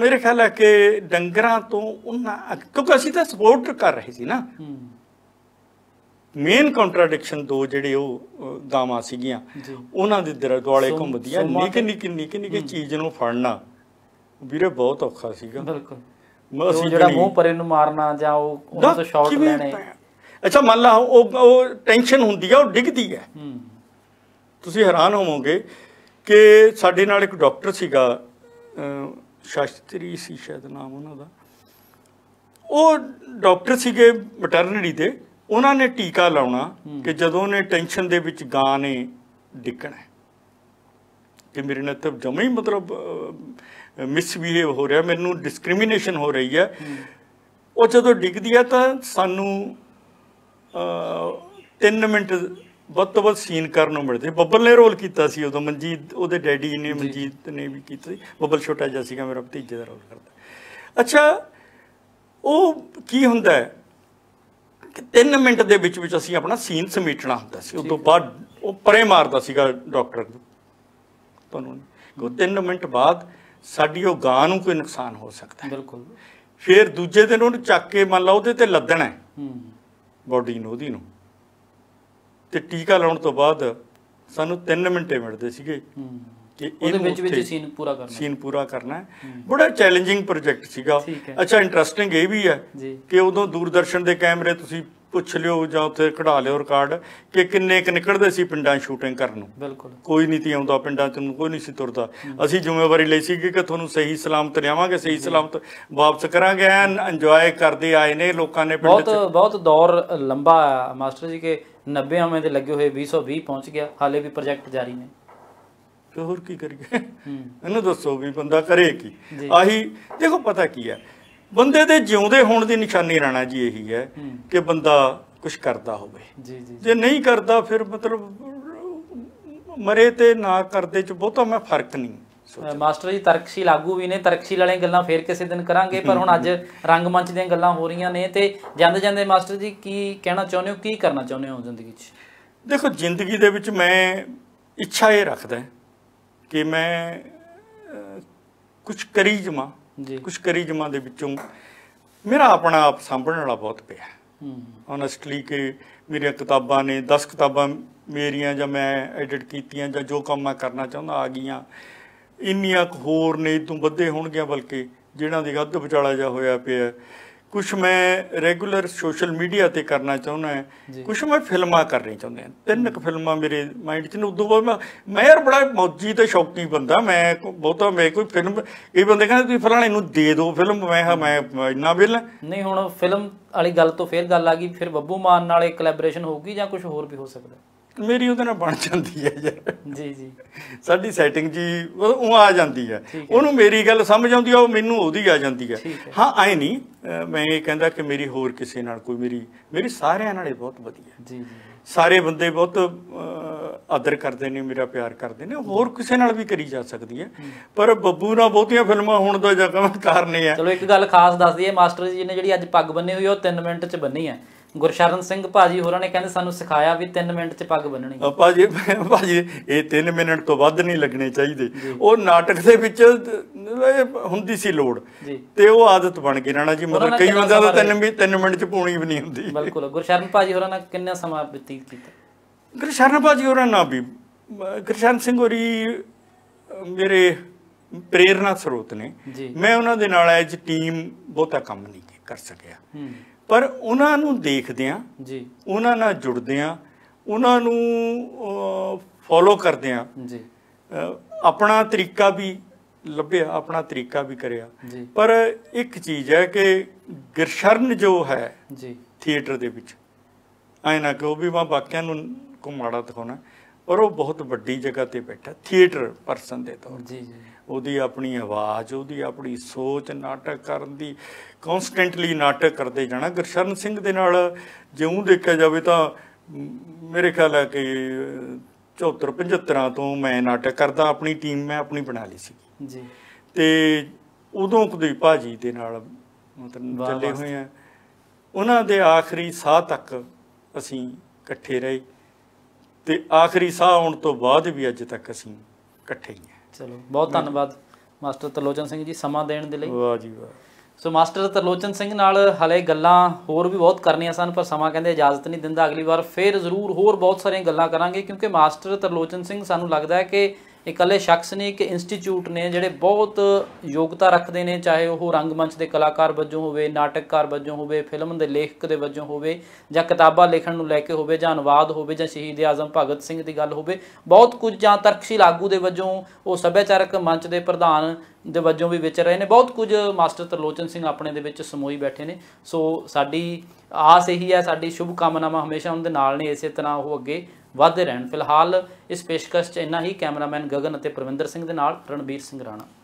ਮੇਰੇ ਖਿਆਲ ਹੈ ਕਿ ਡੰਗਰਾਂ ਤੋਂ ਉਹਨਾਂ ਕਿਉਂਕਿ ਅਸੀਂ ਤਾਂ ਸਪੋਰਟ ਕਰ ਰਹੇ ਸੀ ਨਾ ਮੇਨ ਕੰਟਰਡਿਕਸ਼ਨ ਦੋ ਜਿਹੜੇ ਉਹ ਗਾਵਾਂ ਸੀਗੀਆਂ ਉਹਨਾਂ ਦੇ ਦੁਆਲੇ ਘੁੰਮਦੀਆਂ ਨਿੱਕੇ ਨਿੱਕੇ ਨਿੱਕੇ ਨਿੱਕੇ ਚੀਜ਼ ਨੂੰ ਫੜਨਾ ਵੀਰੇ ਬਹੁਤ ਔਖਾ ਸੀਗਾ ਬਿਲਕੁਲ ਮੈਂ ਜਿਹੜਾ ਮੂੰਹ ਪਰੇ ਨੂੰ ਮਾਰਨਾ ਜਾਂ ਉਹ ਉਹਨਾਂ ਤੋਂ ਸ਼ਾਟ ਲੈਣੇ ਅੱਛਾ ਮੰਨ ਲਾ ਉਹ ਉਹ ਟੈਨਸ਼ਨ ਹੁੰਦੀ ਆ ਉਹ ਡਿੱਗਦੀ ਹੈ ਤੁਸੀਂ ਹੈਰਾਨ ਹੋਵੋਗੇ ਕਿ ਸਾਡੇ ਨਾਲ ਇੱਕ ਡਾਕਟਰ ਸੀਗਾ ਸ਼ਾਸਤਰੀ ਸੀ ਸ਼ਾਇਦ ਨਾਮ ਉਹਨਾਂ ਦਾ ਉਹ ਡਾਕਟਰ ਸੀਗੇ ਮੈਟਰਨਿਟੀ ਦੇ ਉਹਨਾਂ ਨੇ ਟੀਕਾ ਲਾਉਣਾ ਕਿ ਜਦੋਂ ਨੇ ਟੈਨਸ਼ਨ ਦੇ ਵਿੱਚ ਗਾਂ ਨੇ ਡਿੱਗਣਾ ਕਿ ਮੇਰੇ ਨਾਲ ਤਾਂ ਜਮਾ ਹੀ ਮਤਲਬ ਮਿਸਬੀਹੇਵ ਹੋ ਰਿਹਾ ਮੈਨੂੰ ਡਿਸਕ੍ਰਿਮੀਨੇਸ਼ਨ ਹੋ ਰਹੀ ਹੈ ਉਹ ਜਦੋਂ ਡਿੱਗਦੀ ਹੈ ਤਾਂ ਸਾਨੂੰ 3 ਮਿੰਟ ਵੱਧ ਤੋਂ ਸੀਨ ਕਰਨ ਨੂੰ ਮਿਲਦੇ ਬੱਬਲ ਨੇ ਰੋਲ ਕੀਤਾ ਸੀ ਉਦੋਂ ਮਨਜੀਤ ਉਹਦੇ ਡੈਡੀ ਨੇ ਮਨਜੀਤ ਨੇ ਵੀ ਕੀਤਾ ਸੀ ਬੱਬਲ ਛੋਟਾ ਜਿਹਾ ਸੀਗਾ ਮੇਰਾ ਭਤੀਜੇ ਦਾ ਰੋਲ ਕਰਦਾ ਅੱਛਾ ਉਹ ਕੀ ਹੁੰਦਾ ਹੈ ਕਿ 3 ਮਿੰਟ ਦੇ ਵਿੱਚ ਵਿੱਚ ਅਸੀਂ ਆਪਣਾ ਸੀਨ ਸਮੇਟਣਾ ਹੁੰਦਾ ਸੀ ਉਦੋਂ ਬਾਅਦ ਉਹ ਪਰੇ ਮਾਰਦਾ ਸੀਗਾ ਡਾਕਟਰ ਤੁਹਾਨੂੰ ਉਹ 3 ਮਿੰਟ ਬਾਅਦ ਸਾਡੀ ਉਹ ਗਾਂ ਨੂੰ ਕੋਈ ਨੁਕਸਾਨ ਹੋ ਸਕਦਾ ਹੈ ਬਿਲਕੁਲ ਫਿਰ ਦੂਜੇ ਦਿਨ ਉਹਨੂੰ ਚੱਕ ਕੇ ਮੰਨ ਲਾ ਉਹਦੇ ਤੇ ਲੱਦਣਾ ਹੈ ਬੋਡੀ ਨੂੰ ਉਹਦੀ ਨੂੰ ਤੇ ਟੀਕਾ ਲਾਉਣ ਤੋਂ ਬਾਅਦ ਸਾਨੂੰ 3 ਮਿੰਟੇ ਮਿਲਦੇ ਸੀਗੇ ਕਿ ਉਹਦੇ ਵਿੱਚ ਵਿੱਚ ਸੀਨ ਪੂਰਾ ਕਰਨਾ ਸੀਨ ਪੂਰਾ ਕਰਨਾ ਹੈ ਬੜਾ ਚੈਲੰਜਿੰਗ ਪ੍ਰੋਜੈਕਟ ਸੀਗਾ ਅੱਛਾ ਇੰਟਰਸਟਿੰਗ ਇਹ ਵੀ ਹੈ ਕਿ ਉਦੋਂ ਦੂਰਦਰਸ਼ਨ ਦੇ ਕੈਮਰੇ ਤੁਸੀਂ ਪੁੱਛ ਲਿਓ ਜਾਂ ਉੱਥੇ ਕਢਾ ਲਿਓ ਰਿਕਾਰਡ ਕਿ ਕਿੰਨੇ ਕ ਨਿਕਲਦੇ ਸੀ ਪਿੰਡਾਂ ਸ਼ੂਟਿੰਗ ਕਰਨ ਨੂੰ ਬਿਲਕੁਲ ਕੋਈ ਨਹੀਂ ਤੀ ਆਉਂਦਾ ਪਿੰਡਾਂ ਚ ਕੋਈ ਨਹੀਂ ਸੀ ਤੁਰਦਾ ਅਸੀਂ ਜ਼ਿੰਮੇਵਾਰੀ ਲਈ ਸੀ ਕਿ ਤੁਹਾਨੂੰ ਸਹੀ ਸਲਾਮਤ ਲਿਆਵਾਂਗੇ ਸਹੀ ਸਲਾਮਤ ਵਾਪਸ ਕਰਾਂਗੇ ਐਨ ਇੰਜੋਏ ਕਰਦੇ ਆਏ ਨੇ ਲੋਕਾਂ ਨੇ ਪਿੰਡ ਚ ਬਹੁਤ ਬਹੁਤ ਦੌਰ ਲੰਬਾ ਆ ਮਾਸਟਰ ਜੀ ਕੇ 90ਵੇਂ ਦੇ ਲੱਗੇ ਹੋਏ 2020 ਪਹੁੰਚ ਗਿਆ ਹਾਲੇ ਵੀ ਪ੍ਰੋਜੈਕਟ ਜਾਰੀ ਨੇ ਤੇ ਹੋਰ ਕੀ ਕਰੀਏ ਇਹਨੂੰ ਦੱਸੋ ਵੀ ਬੰਦਾ ਕਰੇ ਕੀ ਆਹੀ ਦੇਖੋ ਪਤਾ ਕੀ ਹੈ ਬੰਦੇ ਦੇ ਜਿਉਂਦੇ ਹੋਣ ਦੀ ਨਿਸ਼ਾਨੀ ਰਹਿਣਾ ਜੀ ਇਹੀ ਹੈ ਕਿ ਬੰਦਾ ਕੁਝ ਕਰਦਾ ਹੋਵੇ ਜੀ ਜੀ ਜੇ ਨਹੀਂ ਕਰਦਾ ਫਿਰ ਮਤਲਬ ਮਰੇ ਤੇ ਨਾ ਕਰਦੇ ਚ ਬਹੁਤਾ ਮੈਂ ਫਰਕ ਨਹੀਂ ਮਾਸਟਰ ਜੀ ਤਰਕਸ਼ੀ ਲਾਗੂ ਵੀ ਨੇ ਤਰਕਸ਼ੀ ਵਾਲੇ ਗੱਲਾਂ ਫੇਰ ਕਿਸੇ ਦਿਨ ਕਰਾਂਗੇ ਪਰ ਹੁਣ ਅੱਜ ਰੰਗਮੰਚ ਦੀਆਂ ਗੱਲਾਂ ਹੋ ਰਹੀਆਂ ਨੇ ਤੇ ਜਾਂਦੇ ਜਾਂਦੇ ਮਾਸਟਰ ਜੀ ਕੀ ਕਹਿਣਾ ਚਾਹੁੰਦੇ ਹੋ ਕੀ ਕਰਨਾ ਚਾਹੁੰਦੇ ਹੋ ਜ਼ਿੰਦਗੀ 'ਚ ਦੇਖੋ ਜ਼ਿੰਦਗੀ ਦੇ ਵਿੱਚ ਮੈਂ ਇੱਛਾ ਇਹ ਰੱਖਦਾ ਕਿ ਮੈਂ ਕੁਝ ਕਰੀ ਜਮਾ ਜੀ ਕੁਝ ਕਰੀਜਮਾਂ ਦੇ ਵਿੱਚੋਂ ਮੇਰਾ ਆਪਣਾ ਆਪ ਸੰਭਣ ਵਾਲਾ ਬਹੁਤ ਪਿਆ ਓਨੈਸਟਲੀ ਕਿ ਮੇਰੀਆਂ ਕਿਤਾਬਾਂ ਨੇ 10 ਕਿਤਾਬਾਂ ਮੇਰੀਆਂ ਜਾਂ ਮੈਂ ਐਡਿਟ ਕੀਤੀਆਂ ਜਾਂ ਜੋ ਕੰਮ ਮੈਂ ਕਰਨਾ ਚਾਹੁੰਦਾ ਆ ਗਈਆਂ ਇੰਨੀਆਂ ਹੋਰ ਨੇ ਤੋਂ ਵੱਧੇ ਹੋਣਗੀਆਂ ਬਲਕਿ ਜਿਨ੍ਹਾਂ ਦੀ ਗੱਦ ਵਿਚਾਲਾ ਜਾ ਹੋਇਆ ਪਿਆ ਕੁਝ ਮੈਂ ਰੈਗੂਲਰ ਸੋਸ਼ਲ ਮੀਡੀਆ ਤੇ ਕਰਨਾ ਚਾਹੁੰਦਾ ਹਾਂ ਕੁਝ ਮੈਂ ਫਿਲਮਾਂ ਕਰਨੀ ਚਾਹੁੰਦਾ ਤਿੰਨ ਕੁ ਫਿਲਮਾਂ ਮੇਰੇ ਮਾਈਂਡ 'ਚ ਨੇ ਉਦੋਂ ਬਾਅਦ ਮੈਂ ਮੈਂ ਯਾਰ ਬੜਾ ਮੌਜੀ ਤੇ ਸ਼ੌਕੀ ਬੰਦਾ ਮੈਂ ਬਹੁਤਾ ਮੈਂ ਕੋਈ ਫਿਲਮ ਇਹ ਬੰਦੇ ਕਹਿੰਦੇ ਤੁਸੀਂ ਫਲਾਣੇ ਨੂੰ ਦੇ ਦਿਓ ਫਿਲਮ ਮੈਂ ਹਾਂ ਮੈਂ ਇੰਨਾ ਬਿਲ ਨਹੀਂ ਹੁਣ ਫਿਲਮ ਵਾਲੀ ਗੱਲ ਤੋਂ ਫੇਰ ਗੱਲ ਆ ਗਈ ਫਿਰ ਬੱਬੂ ਮਾਨ ਨਾਲ ਇੱਕ ਕੋਲੈਬੋਰੇਸ਼ਨ ਹੋਊਗੀ ਜਾਂ ਕੁਝ ਹੋਰ ਵੀ ਹੋ ਸਕਦਾ ਮੇਰੀ ਉਹਦੇ ਨਾਲ ਬਣ ਜਾਂਦੀ ਹੈ ਜੀ ਜੀ ਸਾਡੀ ਸੈਟਿੰਗ ਜੀ ਉਹ ਆ ਜਾਂਦੀ ਹੈ ਉਹਨੂੰ ਮੇਰੀ ਗੱਲ ਸਮਝ ਆਉਂਦੀ ਆ ਉਹ ਮੈਨੂੰ ਉਹਦੀ ਆ ਜਾਂਦੀ ਹੈ ਹਾਂ ਐ ਨਹੀਂ ਮੈਂ ਇਹ ਕਹਿੰਦਾ ਕਿ ਮੇਰੀ ਹੋਰ ਕਿਸੇ ਨਾਲ ਕੋਈ ਮੇਰੀ ਮੇਰੀ ਸਾਰਿਆਂ ਨਾਲੇ ਬਹੁਤ ਵਧੀਆ ਜੀ ਜੀ ਸਾਰੇ ਬੰਦੇ ਬਹੁਤ ਆਦਰ ਕਰਦੇ ਨੇ ਮੇਰਾ ਪਿਆਰ ਕਰਦੇ ਨੇ ਹੋਰ ਕਿਸੇ ਨਾਲ ਵੀ ਕਰੀ ਜਾ ਸਕਦੀ ਹੈ ਪਰ ਬੱਬੂ ਨਾਲ ਬਹੁਤੀਆਂ ਫਿਲਮਾਂ ਹੋਣ ਦਾ ਜਗ੍ਹਾ ਕਾਰਨ ਹੈ ਚਲੋ ਇੱਕ ਗੱਲ ਖਾਸ ਦੱਸ ਦਈਏ ਮਾਸਟਰ ਜੀ ਨੇ ਜਿਹੜੀ ਅੱਜ ਪੱਗ ਬੰਨੀ ਹੋਈ ਉਹ 3 ਮਿੰਟ 'ਚ ਬੰਨੀ ਹੈ ਗੁਰਸ਼ਰਨ ਸਿੰਘ ਭਾਜੀ ਹੋਰਾਂ ਨੇ ਕਹਿੰਦੇ ਸਾਨੂੰ ਸਿਖਾਇਆ ਵੀ 3 ਮਿੰਟ 'ਚ ਪੱਗ ਬੰਨਣੀ ਆ ਭਾਜੀ ਭਾਜੀ ਇਹ 3 ਮਿੰਟ ਤੋਂ ਵੱਧ ਨਹੀਂ ਲੱਗਣੇ ਚਾਹੀਦੇ ਉਹ ਨਾਟਕ ਦੇ ਵਿੱਚ ਹੁੰਦੀ ਸੀ ਲੋੜ ਤੇ ਉਹ ਆਦਤ ਬਣ ਗਈ ਰਾਣਾ ਜੀ ਮਤਲਬ ਕਈ ਵਾਰ ਤਾਂ 3 ਵੀ 3 ਮਿੰਟ 'ਚ ਪੂਣੀ ਵੀ ਨਹੀਂ ਹੁੰਦੀ ਬਿਲਕੁਲ ਗੁਰਸ਼ਰਨ ਭਾਜੀ ਹੋਰਾਂ ਨਾਲ ਕਿੰਨਾ ਸਮਾਂ ਬਤੀਤ ਕੀਤਾ ਗੁਰਸ਼ਰਨ ਭਾਜੀ ਹੋਰਾਂ ਨਾਲ ਵੀ ਗੁਰਸ਼ਰਨ ਸਿੰਘ ਹੋਰੀ ਮੇਰੇ ਪ੍ਰੇਰਣਾ ਸਰੋਤ ਨੇ ਮੈਂ ਉਹਨਾਂ ਦੇ ਨਾਲ ਐਜ ਟੀਮ ਬਹੁਤਾ ਕੰਮ ਨਹੀਂ ਕਰ ਸਕਿਆ ਪਰ ਉਹਨਾਂ ਨੂੰ ਦੇਖਦਿਆਂ ਜੀ ਉਹਨਾਂ ਨਾਲ ਜੁੜਦਿਆਂ ਉਹਨਾਂ ਨੂੰ ਫੋਲੋ ਕਰਦਿਆਂ ਜੀ ਆਪਣਾ ਤਰੀਕਾ ਵੀ ਲੱਭਿਆ ਆਪਣਾ ਤਰੀਕਾ ਵੀ ਕਰਿਆ ਪਰ ਇੱਕ ਚੀਜ਼ ਹੈ ਕਿ ਗਿਰਸ਼ਰਨ ਜੋ ਹੈ ਜੀ ਥੀਏਟਰ ਦੇ ਵਿੱਚ ਐਨਾ ਕਿ ਉਹ ਵੀ ਮੈਂ ਬਾਕੀਆਂ ਨੂੰ ਕੋ ਮਾੜਾ ਦਿਖਾਉਣਾ ਪਰ ਉਹ ਬਹੁਤ ਵੱਡੀ ਜਗ੍ਹਾ ਤੇ ਬੈਠਾ ਥੀਏਟਰ ਪਰਸਨ ਦੇ ਤੌਰ ਜੀ ਜੀ ਉਹਦੀ ਆਪਣੀ ਆਵਾਜ਼ ਉਹਦੀ ਆਪਣੀ ਸੋਚ ਨਾਟਕ ਕਰਨ ਦੀ ਕਨਸਟੈਂਟਲੀ ਨਾਟਕ ਕਰਦੇ ਜਾਣਾ ਗੁਰਸ਼ਰਨ ਸਿੰਘ ਦੇ ਨਾਲ ਜਿਉਂ ਦੇਖਿਆ ਜਾਵੇ ਤਾਂ ਮੇਰੇ ਖਿਆਲ ਹੈ ਕਿ 74 75 ਤੋਂ ਮੈਂ ਨਾਟਕ ਕਰਦਾ ਆਪਣੀ ਟੀਮ ਮੈਂ ਆਪਣੀ ਬਣਾ ਲਈ ਸੀ ਜੀ ਤੇ ਉਦੋਂ ਕੁਦੀ ਭਾਜੀ ਦੇ ਨਾਲ ਮਤਲਬ ਚੱਲੇ ਹੋਏ ਆ ਉਹਨਾਂ ਦੇ ਆਖਰੀ ਸਾਹ ਤੱਕ ਅਸੀਂ ਇਕੱਠੇ ਰਹੇ ਤੇ ਆਖਰੀ ਸਾਹ ਆਉਣ ਤੋਂ ਬਾਅਦ ਵੀ ਅੱਜ ਤੱਕ ਅਸੀਂ ਇਕੱਠੇ ਹੀ ਹਾਂ ਚਲੋ ਬਹੁਤ ਧੰਨਵਾਦ ਮਾਸਟਰ ਤਰਲੋਚਨ ਸਿੰਘ ਜੀ ਸਮਾਂ ਦੇਣ ਦੇ ਲਈ ਵਾਹ ਜੀ ਵਾਹ ਸੋ ਮਾਸਟਰ ਤਰਲੋਚਨ ਸਿੰਘ ਨਾਲ ਹਲੇ ਗੱਲਾਂ ਹੋਰ ਵੀ ਬਹੁਤ ਕਰਨੀਆਂ ਸਨ ਪਰ ਸਮਾਂ ਕਹਿੰਦੇ ਇਜਾਜ਼ਤ ਨਹੀਂ ਦਿੰਦਾ ਅਗਲੀ ਵਾਰ ਫੇਰ ਜ਼ਰੂਰ ਹੋਰ ਬਹੁਤ ਸਾਰੀਆਂ ਗੱਲਾਂ ਕਰਾਂਗੇ ਕਿਉਂਕਿ ਮਾਸਟਰ ਤਰਲੋਚਨ ਸਿੰਘ ਸਾਨੂੰ ਲੱਗਦਾ ਹੈ ਕਿ ਇਕੱਲੇ ਸ਼ਖਸ ਨੇ ਇੱਕ ਇੰਸਟੀਚਿਊਟ ਨੇ ਜਿਹੜੇ ਬਹੁਤ ਯੋਗਤਾ ਰੱਖਦੇ ਨੇ ਚਾਹੇ ਉਹ ਰੰਗਮੰਚ ਦੇ ਕਲਾਕਾਰ ਵਜੋਂ ਹੋਵੇ ਨਾਟਕਕਾਰ ਵਜੋਂ ਹੋਵੇ ਫਿਲਮ ਦੇ ਲੇਖਕ ਦੇ ਵਜੋਂ ਹੋਵੇ ਜਾਂ ਕਿਤਾਬਾਂ ਲਿਖਣ ਨੂੰ ਲੈ ਕੇ ਹੋਵੇ ਜਾਂ ਅਨੁਵਾਦ ਹੋਵੇ ਜਾਂ ਸ਼ਹੀਦ ਆਜ਼ਮ ਭਗਤ ਸਿੰਘ ਦੀ ਗੱਲ ਹੋਵੇ ਬਹੁਤ ਕੁਝ ਜਾਂ ਤਰਕਸ਼ੀਲ ਆਗੂ ਦੇ ਵਜੋਂ ਉਹ ਸੱਭਿਆਚਾਰਕ ਮੰਚ ਦੇ ਪ੍ਰਧਾਨ ਦੇ ਵਜੋਂ ਵੀ ਵਿਚ ਰਹੇ ਨੇ ਬਹੁਤ ਕੁਝ ਮਾਸਟਰ ਤਰਲੋਚਨ ਸਿੰਘ ਆਪਣੇ ਦੇ ਵਿੱਚ ਸਮੋਈ ਬੈਠੇ ਨੇ ਸੋ ਸਾਡੀ ਆਸ ਇਹੀ ਹੈ ਸਾਡੀ ਸ਼ੁਭ ਕਾਮਨਾਵਾਂ ਹਮੇਸ਼ਾ ਉਹਨਾਂ ਦੇ ਨਾਲ ਨੇ ਇਸੇ ਤਰ੍ਹਾਂ ਉਹ ਅੱਗੇ ਵਧਦੇ ਰਹਿਣ ਫਿਲਹਾਲ ਇਸ ਪੇਸ਼ਕਸ਼ 'ਚ ਇੰਨਾ ਹੀ ਕੈਮਰਾਮੈਨ ਗਗਨ ਅਤੇ ਪ੍ਰਵਿੰਦਰ ਸਿੰਘ ਦੇ ਨਾਲ ਰਣਬੀਰ ਸਿੰਘ ਰਾਣਾ